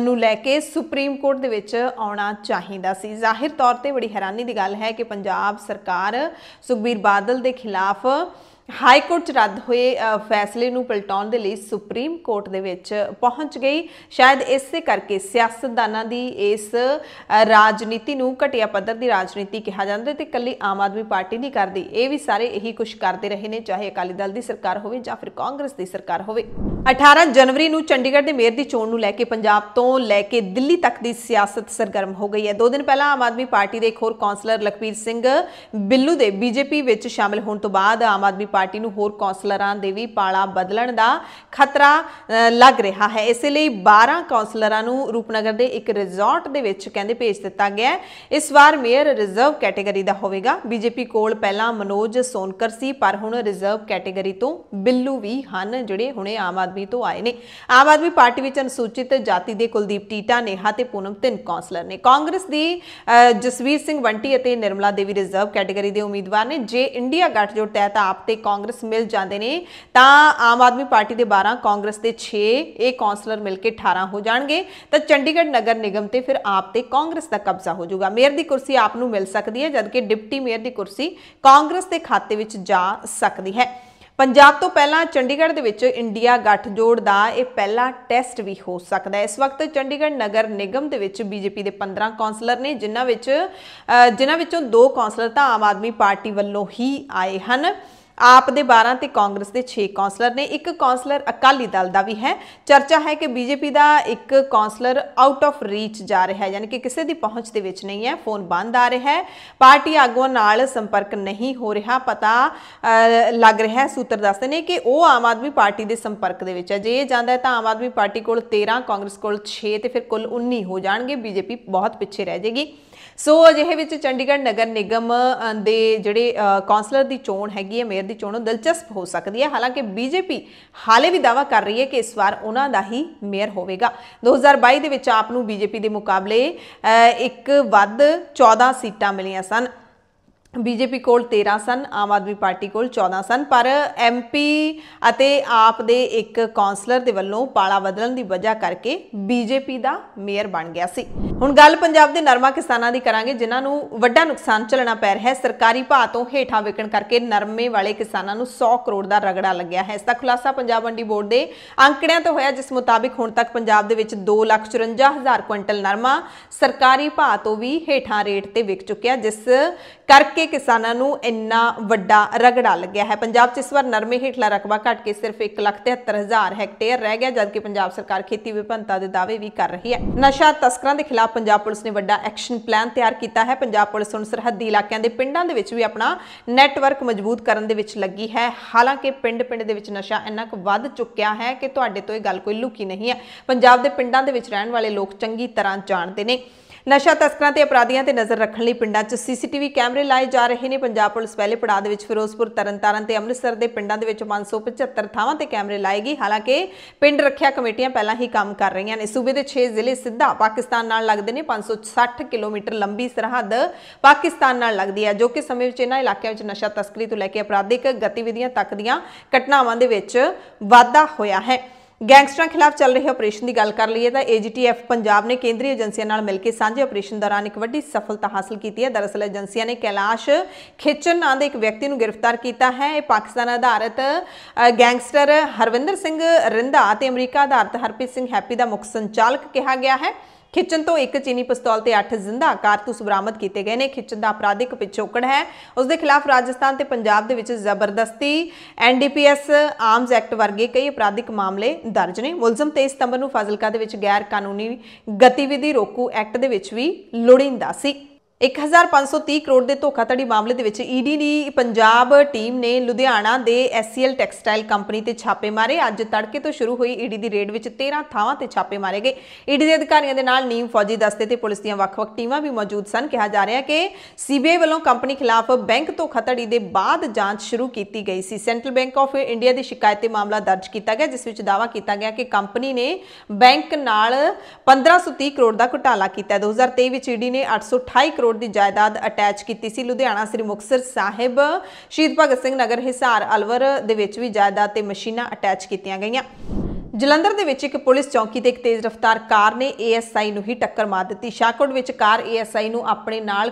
ਨੂੰ ਲੈ ਕੇ ਸੁਪਰੀਮ ਕੋਰਟ ਦੇ ਵਿੱਚ ਆਉਣਾ ਚਾਹੀਦਾ ਸੀ ਜ਼ਾਹਿਰ ਤੌਰ ਤੇ ਬੜੀ ਹੈਰਾਨੀ ਦੀ ਗੱਲ ਹੈ ਕਿ ਪੰਜਾਬ ਸਰਕਾਰ ਸੁਖਬੀਰ ਬਾਦਲ ਦੇ ਖਿਲਾਫ ਹਾਈ ਕੋਰਟ ਚ ਰੱਦ ਹੋਏ ਫੈਸਲੇ ਨੂੰ ਪਲਟਾਉਣ ਦੇ ਲਈ ਸੁਪਰੀਮ ਕੋਰਟ ਦੇ ਵਿੱਚ ਪਹੁੰਚ ਗਈ ਸ਼ਾਇਦ ਇਸੇ ਕਰਕੇ ਸਿਆਸਤਦਾਨਾਂ ਦੀ ਇਸ ਰਾਜਨੀਤੀ ਨੂੰ ਘਟਿਆ ਪੱਧਰ ਦੀ ਰਾਜਨੀਤੀ ਕਿਹਾ ਜਾਂਦਾ ਤੇ ਕੱਲੀ ਆਮ ਆਦਮੀ ਪਾਰਟੀ ਨਹੀਂ ਕਰਦੀ ਇਹ ਵੀ ਸਾਰੇ ਇਹੀ ਕੁਝ ਕਰਦੇ ਰਹੇ ਨੇ ਚਾਹੇ ਅਕਾਲੀ ਦਲ ਦੀ ਸਰਕਾਰ ਹੋਵੇ ਜਾਂ ਫਿਰ ਕਾਂਗਰਸ ਦੀ ਸਰਕਾਰ ਹੋਵੇ 18 ਜਨਵਰੀ ਨੂੰ ਚੰਡੀਗੜ੍ਹ ਦੇ ਮੇਅਰ ਦੀ ਚੋਣ ਨੂੰ ਲੈ ਕੇ ਪੰਜਾਬ ਤੋਂ ਲੈ ਕੇ ਦਿੱਲੀ ਤੱਕ ਦੀ ਸਿਆਸਤ ਸਰਗਰਮ ਹੋ ਗਈ ਹੈ ਦੋ ਦਿਨ ਪਹਿਲਾਂ ਆਮ ਆਦਮੀ ਪਾਰਟੀ ਦੇ ਇੱਕ ਹੋਰ ਕੌਂਸਲਰ ਲਖਪੀਰ ਸਿੰਘ ਬਿੱਲੂ ਦੇ ਬੀਜੇਪੀ ਵਿੱਚ ਸ਼ਾਮਲ ਹੋਣ ਤੋਂ ਬਾਅਦ ਆਮ ਆਦਮੀ ਪਾਰਟੀ ਨੂੰ ਹੋਰ ਕੌਂਸਲਰਾਂ ਦੇ ਵੀ ਪਾਲਾ ਬਦਲਣ ਦਾ ਖਤਰਾ ਲੱਗ ਰਿਹਾ ਹੈ ਇਸੇ ਲਈ 12 ਕੌਂਸਲਰਾਂ ਨੂੰ ਰੂਪਨਗਰ ਦੇ ਇੱਕ ਰਿਜ਼ੋਰਟ ਦੇ ਵਿੱਚ ਕਹਿੰਦੇ ਭੇਜ ਦਿੱਤਾ ਗਿਆ ਇਸ ਵਾਰ ਮੇਅਰ ਰਿਜ਼ਰਵ ਕੈਟਾਗਰੀ ਦਾ ਹੋਵੇਗਾ ਬੀਜੇਪੀ ਕੋਲ ਪਹਿਲਾਂ ਮਨੋਜ ਸੋਨਕਰ ਸੀ ਪਰ ਹੁਣ ਰਿਜ਼ਰਵ ਕੈਟਾਗਰੀ ਤੋਂ ਬਿੱਲੂ ਵੀ ਹਨ ਜਿਹੜੇ ਹੁਣੇ ਆਮ ਆਦਮੀ ਤੋਂ ਆਏ ਨੇ ਆਮ ਆਦਮੀ ਪਾਰਟੀ ਵਿੱਚ ਅਨੁਸੂਚਿਤ ਜਾਤੀ ਦੇ ਕੁਲਦੀਪ ਟੀਟਾ ਨੇਹਾ ਤੇ ਪੂਨਮ ਤਿੰਨ ਕੌਂਸਲਰ ਨੇ ਕਾਂਗਰਸ ਦੀ ਜਸਵੀਰ ਸਿੰਘ ਵੰਟੀ ਅਤੇ ਨਿਰਮਲਾ ਦੇਵੀ ਰਿਜ਼ਰਵ ਕੈਟਾਗਰੀ ਦੇ ਉਮੀਦਵਾਰ ਨੇ ਜੇ ਇੰਡੀਆ ਗੱਠਜੋੜ ਤਹਿਤ ਆਪ ਤੇ ਕਾਂਗਰਸ ਮਿਲ ਜਾਂਦੇ ਨੇ ਤਾਂ ਆਮ ਆਦਮੀ ਪਾਰਟੀ ਦੇ 12 ਕਾਂਗਰਸ ਦੇ 6 ਇਹ ਕਾਉਂਸਲਰ ਮਿਲ ਕੇ 18 ਹੋ ਜਾਣਗੇ ਤਾਂ ਚੰਡੀਗੜ੍ਹ ਨਗਰ ਨਿਗਮ ਤੇ ਫਿਰ ਆਪ ਤੇ ਕਾਂਗਰਸ ਦਾ ਕਬਜ਼ਾ ਹੋ ਜਾਊਗਾ ਮੇਅਰ ਦੀ ਕੁਰਸੀ ਆਪ ਨੂੰ ਮਿਲ ਸਕਦੀ ਹੈ ਜਦਕਿ ਡਿਪਟੀ ਮੇਅਰ ਦੀ ਕੁਰਸੀ ਕਾਂਗਰਸ ਦੇ ਖਾਤੇ ਵਿੱਚ ਜਾ ਸਕਦੀ ਹੈ ਪੰਜਾਬ ਤੋਂ ਪਹਿਲਾਂ ਚੰਡੀਗੜ੍ਹ ਦੇ ਵਿੱਚ ਇੰਡੀਆ ਗੱਠਜੋੜ ਦਾ ਇਹ ਪਹਿਲਾ ਟੈਸਟ ਵੀ ਹੋ ਸਕਦਾ ਹੈ ਇਸ ਵਕਤ ਚੰਡੀਗੜ੍ਹ ਨਗਰ ਨਿਗਮ ਦੇ ਵਿੱਚ ਬੀਜੇਪੀ ਦੇ 15 ਕਾਉਂਸਲਰ ਨੇ ਜਿਨ੍ਹਾਂ ਵਿੱਚ ਜਿਨ੍ਹਾਂ ਵਿੱਚੋਂ ਦੋ ਕਾਉਂਸਲਰ ਤਾਂ ਆਮ ਆਦਮੀ ਪਾਰਟੀ ਵੱਲੋਂ ਹੀ ਆਏ ਹਨ ਆਪ ਦੇ 12 ਤੇ ਕਾਂਗਰਸ ਦੇ 6 ਕੌਂਸਲਰ ਨੇ ਇੱਕ ਕੌਂਸਲਰ ਅਕਾਲੀ ਦਲ ਦਾ ਵੀ ਹੈ ਚਰਚਾ ਹੈ ਕਿ ਬੀਜੇਪੀ ਦਾ ਇੱਕ ਕੌਂਸਲਰ ਆਊਟ ਆਫ ਰੀਚ ਜਾ ਰਿਹਾ ਹੈ ਯਾਨੀ ਕਿ ਕਿਸੇ ਦੀ ਪਹੁੰਚ ਦੇ ਵਿੱਚ ਨਹੀਂ ਹੈ ਫੋਨ ਬੰਦ ਆ ਰਿਹਾ ਹੈ ਪਾਰਟੀ ਆਗੂਆਂ ਨਾਲ ਸੰਪਰਕ ਨਹੀਂ ਹੋ ਰਿਹਾ ਪਤਾ ਲੱਗ ਰਿਹਾ ਹੈ ਸੂਤਰ ਦੱਸਦੇ ਨੇ ਕਿ ਉਹ ਆਮ ਆਦਮੀ ਪਾਰਟੀ ਦੇ ਸੰਪਰਕ ਦੇ ਵਿੱਚ ਹੈ ਜੇ ਇਹ ਜਾਂਦਾ ਤਾਂ ਆਮ ਆਦਮੀ ਪਾਰਟੀ ਕੋਲ 13 ਕਾਂਗਰਸ ਕੋਲ 6 ਤੇ ਫਿਰ ਕੁੱਲ 19 ਹੋ ਜਾਣਗੇ ਬੀਜੇਪੀ ਬਹੁਤ ਪਿੱਛੇ ਰਹਿ ਜਾਏਗੀ ਸੋ ਅਜਿਹੇ ਵਿੱਚ ਚੰਡੀਗੜ੍ਹ ਨਗਰ ਨਿਗਮ ਦੇ ਜਿਹੜੇ ਕਾਉਂਸਲਰ ਦੀ ਚੋਣ ਹੈਗੀ ਹੈ ਮੇਅਰ ਦੀ ਚੋਣ ਦਿਲਚਸਪ ਹੋ ਸਕਦੀ ਹੈ ਹਾਲਾਂਕਿ ਬੀਜੇਪੀ ਹਾਲੇ ਵੀ ਦਾਵਾ ਕਰ ਰਹੀ ਹੈ ਕਿ ਇਸ ਵਾਰ ਉਹਨਾਂ ਦਾ ਹੀ ਮੇਅਰ ਹੋਵੇਗਾ 2022 ਦੇ ਵਿੱਚ ਆਪ ਨੂੰ ਬੀਜੇਪੀ ਦੇ ਮੁਕਾਬਲੇ ਇੱਕ ਵੱਧ 14 ਸੀਟਾਂ ਮਿਲੀਆਂ ਸਨ ਬੀਜੇਪੀ ਕੋਲ 13 ਸਨ ਆਮ ਆਦਮੀ ਪਾਰਟੀ ਕੋਲ 14 ਸਨ ਪਰ ਐਮਪੀ ਅਤੇ ਆਪ ਦੇ ਇੱਕ ਕਾਉਂਸਲਰ ਦੇ ਵੱਲੋਂ ਪਾਲਾ ਬਦਲਣ ਦੀ ਵਜ੍ਹਾ ਕਰਕੇ ਬੀਜੇਪੀ ਦਾ ਮੇਅਰ ਬਣ ਗਿਆ ਸੀ ਹੁਣ ਗੱਲ ਪੰਜਾਬ ਦੇ ਨਰਮਾ ਕਿਸਾਨਾਂ ਦੀ ਕਰਾਂਗੇ ਜਿਨ੍ਹਾਂ ਨੂੰ ਵੱਡਾ ਨੁਕਸਾਨ ਚਲਣਾ ਪੈ ਰਿਹਾ ਹੈ ਸਰਕਾਰੀ ਭਾਅ ਤੋਂ ਹੇਠਾਂ ਵਿਕਣ ਕਰਕੇ ਨਰਮੇ ਵਾਲੇ ਕਿਸਾਨਾਂ ਨੂੰ 100 ਕਰੋੜ ਦਾ ਰਗੜਾ ਲੱਗਿਆ ਹੈ ਇਸ ਦਾ ਖੁਲਾਸਾ ਪੰਜਾਬ ਮੰਡੀ ਬੋਰਡ ਦੇ ਅੰਕੜਿਆਂ ਤੋਂ ਹੋਇਆ ਜਿਸ ਮੁਤਾਬਿਕ ਹੁਣ ਤੱਕ ਪੰਜਾਬ ਦੇ ਵਿੱਚ 254000 ਕੁਇੰਟਲ ਨਰਮਾ ਸਰਕਾਰੀ ਭਾਅ ਤੋਂ ਵੀ ਹੇਠਾਂ ਰੇਟ ਤੇ ਵਿਕ ਚੁੱਕਿਆ ਜਿਸ ਕਰਕੇ ਕਰਕੇ ਕਿਸਾਨਾਂ ਨੂੰ ਇੰਨਾ ਵੱਡਾ ਰਗੜਾ ਲੱਗਿਆ ਹੈ ਪੰਜਾਬ 'ਚ ਇਸ ਵਾਰ ਨਰਮੇ ਹੇਠਲਾ ਰਕਬਾ ਘਟ ਕੇ ਸਿਰਫ 173000 ਹੈਕਟੇਅਰ ਰਹਿ ਗਿਆ ਜਦਕਿ ਪੰਜਾਬ ਸਰਕਾਰ ਖੇਤੀ ਵਿਭੰਤਾ ਦੇ ਦਾਅਵੇ ਵੀ ਕਰ ਰਹੀ ਹੈ ਨਸ਼ਾ ਤਸਕਰਾਂ ਦੇ ਖਿਲਾਫ ਪੰਜਾਬ ਪੁਲਿਸ ਨੇ ਵੱਡਾ ਐਕਸ਼ਨ ਪਲਾਨ ਤਿਆਰ ਕੀਤਾ ਹੈ ਪੰਜਾਬ ਪੁਲਿਸ ਹੁਣ ਸਰਹੱਦੀ ਇਲਾਕਿਆਂ ਦੇ ਪਿੰਡਾਂ ਦੇ ਵਿੱਚ ਵੀ ਆਪਣਾ ਨੈਟਵਰਕ ਮਜ਼ਬੂਤ ਕਰਨ ਦੇ ਵਿੱਚ ਲੱਗੀ ਹੈ ਹਾਲਾਂਕਿ ਪਿੰਡ-ਪਿੰਡ ਦੇ ਵਿੱਚ ਨਸ਼ਾ ਇੰਨਾ ਕੁ ਵੱਧ ਚੁੱਕਿਆ ਹੈ ਕਿ ਤੁਹਾਡੇ ਤੋਂ ਇਹ ਗੱਲ ਕੋਈ ਲੁਕੀ ਨਹੀਂ ਹੈ ਪੰਜਾਬ ਦੇ ਪਿੰਡਾਂ ਦੇ ਵਿੱਚ ਰਹਿਣ ਵਾਲੇ ਲੋਕ ਚੰਗੀ ਤਰ੍ਹਾਂ ਜਾਣਦੇ ਨੇ ਨਸ਼ਾ ਤਸਕਰਾਂ ਤੇ ਅਪਰਾਧੀਆਂ ਤੇ ਨਜ਼ਰ ਰੱਖਣ ਲਈ ਪਿੰਡਾਂ 'ਚ ਸੀਸੀਟੀਵੀ ਕੈਮਰੇ ਲਾਏ ਜਾ ਰਹੇ ਨੇ ਪੰਜਾਬ ਪੁਲਿਸ ਪਹਿਲੇ ਪੜਾਅ ਦੇ ਵਿੱਚ ਫਿਰੋਜ਼ਪੁਰ ਤਰਨਤਾਰਨ ਤੇ ਅੰਮ੍ਰਿਤਸਰ ਦੇ ਪਿੰਡਾਂ ਦੇ ਵਿੱਚ 575 ਥਾਵਾਂ ਤੇ ਕੈਮਰੇ ਲਾਏਗੀ ਹਾਲਾਂਕਿ ਪਿੰਡ ਰੱਖਿਆ ਕਮੇਟੀਆਂ ਪਹਿਲਾਂ ਹੀ ਕੰਮ ਕਰ ਰਹੀਆਂ ਨੇ ਸੂਬੇ ਦੇ 6 ਜ਼ਿਲ੍ਹੇ ਸਿੱਧਾ ਪਾਕਿਸਤਾਨ ਨਾਲ ਲੱਗਦੇ ਨੇ 560 ਕਿਲੋਮੀਟਰ ਲੰਬੀ ਸਰਹੱਦ ਪਾਕਿਸਤਾਨ ਨਾਲ ਲੱਗਦੀ ਹੈ ਜੋ ਕਿ ਸਮੇਂ ਵਿੱਚ ਇਹਨਾਂ ਇਲਾਕਿਆਂ ਵਿੱਚ ਨਸ਼ਾ ਤਸਕਰੀ ਤੋਂ ਲੈ ਕੇ ਅਪਰਾਧਿਕ ਗਤੀਵਿਧੀਆਂ ਤੱਕ ਦੀਆਂ ਘਟਨਾਵਾਂ ਦੇ ਵਿੱਚ ਵਾਧਾ ਹੋਇਆ ਹੈ ਗੈਂਗਸਟਰਾਂ ਖਿਲਾਫ ਚੱਲ ਰਹੇ ਆਪਰੇਸ਼ਨ ਦੀ ਗੱਲ ਕਰ ਲਈਏ ਤਾਂ ਏਜੀਟੀਐਫ ਪੰਜਾਬ ਨੇ ਕੇਂਦਰੀ ਏਜੰਸੀਆਂ ਨਾਲ ਮਿਲ ਕੇ ਸਾਂਝੇ ਆਪਰੇਸ਼ਨ ਦੌਰਾਨ ਇੱਕ ਵੱਡੀ ਸਫਲਤਾ ਹਾਸਲ ਕੀਤੀ ਹੈ ਦਰਅਸਲ ਏਜੰਸੀਆਂ ਨੇ ਕੈਲਾਸ਼ ਖੇਚਨ ਨਾਂ ਦੇ ਇੱਕ ਵਿਅਕਤੀ ਨੂੰ ਗ੍ਰਿਫਤਾਰ ਕੀਤਾ ਹੈ ਇਹ ਪਾਕਿਸਤਾਨ ਆਧਾਰਿਤ ਗੈਂਗਸਟਰ ਹਰਵਿੰਦਰ ਸਿੰਘ ਰਿੰਦਾ ਤੇ ਅਮਰੀਕਾ ਆਧਾਰਿਤ ਹਰਪ੍ਰੀਤ ਸਿੰਘ ਹੈਪੀ ਦਾ ਮੁੱਖ ਸੰਚਾਲਕ ਕਿਹਾ ਗਿਆ ਹੈ ਖਿੱਚਣ ਤੋਂ ਇੱਕ ਚੀਨੀ ਪਿਸਤੌਲ ਤੇ 8 ਜ਼ਿੰਦਾ ਕਾਰਤੂਸ ਬਰਾਮਦ ਕੀਤੇ ਗਏ ਨੇ ਖਿੱਚਣ ਦਾ ਅਪਰਾਧਿਕ ਪਿਛੋਕੜ ਹੈ ਉਸ ਦੇ ਖਿਲਾਫ ਰਾਜਸਥਾਨ ਤੇ ਪੰਜਾਬ ਦੇ ਵਿੱਚ ਜ਼ਬਰਦਸਤੀ ਐਨਡੀਪੀਐਸ ਆਰਮਸ ਐਕਟ ਵਰਗੇ ਕਈ ਅਪਰਾਧਿਕ ਮਾਮਲੇ ਦਰਜ ਨੇ ਮੁਲਜ਼ਮ 23 ਸਤੰਬਰ ਨੂੰ ਫਾਜ਼ਿਲਕਾ ਦੇ ਵਿੱਚ ਗੈਰ ਕਾਨੂੰਨੀ ਗਤੀਵਿਧੀ ਰੋਕੂ ਐਕਟ ਦੇ ਵਿੱਚ ਵੀ ਲੋੜੀਂਦਾ ਸੀ 1530 ਕਰੋੜ ਦੇ ਧੋਖਾਧੜੀ ਮਾਮਲੇ ਦੇ ਵਿੱਚ ਈਡੀ ਦੀ ਪੰਜਾਬ ਟੀਮ ਨੇ ਲੁਧਿਆਣਾ ਦੇ ਐਸਸੀਐਲ ਟੈਕਸਟਾਈਲ ਕੰਪਨੀ ਤੇ ਛਾਪੇ ਮਾਰੇ ਅੱਜ ਤੜਕੇ ਤੋਂ ਸ਼ੁਰੂ ਹੋਈ ਈਡੀ ਦੀ ਰੇਡ ਵਿੱਚ 13 ਥਾਵਾਂ ਤੇ ਛਾਪੇ ਮਾਰੇ ਗਏ ਈਡੀ ਦੇ ਅਧਿਕਾਰੀਆਂ ਦੇ ਨਾਲ ਨੀਮ ਫੌਜੀ ਦਸਤੇ ਤੇ ਪੁਲਿਸ ਦੀਆਂ ਵੱਖ-ਵੱਖ ਟੀਮਾਂ ਵੀ ਮੌਜੂਦ ਸਨ ਕਿਹਾ ਜਾ ਰਿਹਾ ਹੈ ਕਿ ਸੀਬੀਆਈ ਵੱਲੋਂ ਕੰਪਨੀ ਖਿਲਾਫ ਬੈਂਕ ਧੋਖਾਧੜੀ ਦੇ ਬਾਅਦ ਜਾਂਚ ਸ਼ੁਰੂ ਕੀਤੀ ਗਈ ਸੀ ਸੈਂਟਰਲ ਬੈਂਕ ਆਫ ਇੰਡੀਆ ਦੀ ਸ਼ਿਕਾਇਤ ਤੇ ਮਾਮਲਾ ਦਰਜ ਕੀਤਾ ਗਿਆ ਜਿਸ ਵਿੱਚ ਦਾਵਾ ਕੀਤਾ ਗਿਆ ਕਿ ਕੰਪਨੀ ਨੇ ਬੈਂਕ ਨਾਲ 1530 ਕਰੋੜ ਦਾ ਘੁਟਾਲਾ ਕੀਤਾ 2023 ਵਿੱਚ ਈਡੀ ਨੇ 828 ਕਰੋੜ ਦੀ ਜਾਇਦਾਦ ਅਟੈਚ ਕੀਤੀ ਸੀ ਲੁਧਿਆਣਾ ਸ੍ਰੀ ਮੁਕਸਰ ਸਾਹਿਬ ਸ਼ਹੀਦ ਭਗਤ ਸਿੰਘ ਨਗਰ ਹਿਸਾਰ ਅਲਵਰ ਦੇ ਵਿੱਚ ਵੀ ਜਾਇਦਾਦ ਤੇ ਮਸ਼ੀਨਾਂ ਅਟੈਚ ਕੀਤੀਆਂ ਗਈਆਂ ਜਲੰਧਰ ਦੇ ਵਿੱਚ ਇੱਕ ਪੁਲਿਸ ਚੌਕੀ ਤੇ ਇੱਕ ਤੇਜ਼ ਰਫ਼ਤਾਰ ਕਾਰ ਨੇ ਏਐਸਆਈ ਨੂੰ ਹੀ ਟੱਕਰ ਮਾਰ ਦਿੱਤੀ ਸ਼ਾਕੋਟ ਵਿੱਚ ਕਾਰ ਏਐਸਆਈ ਨੂੰ ਆਪਣੇ ਨਾਲ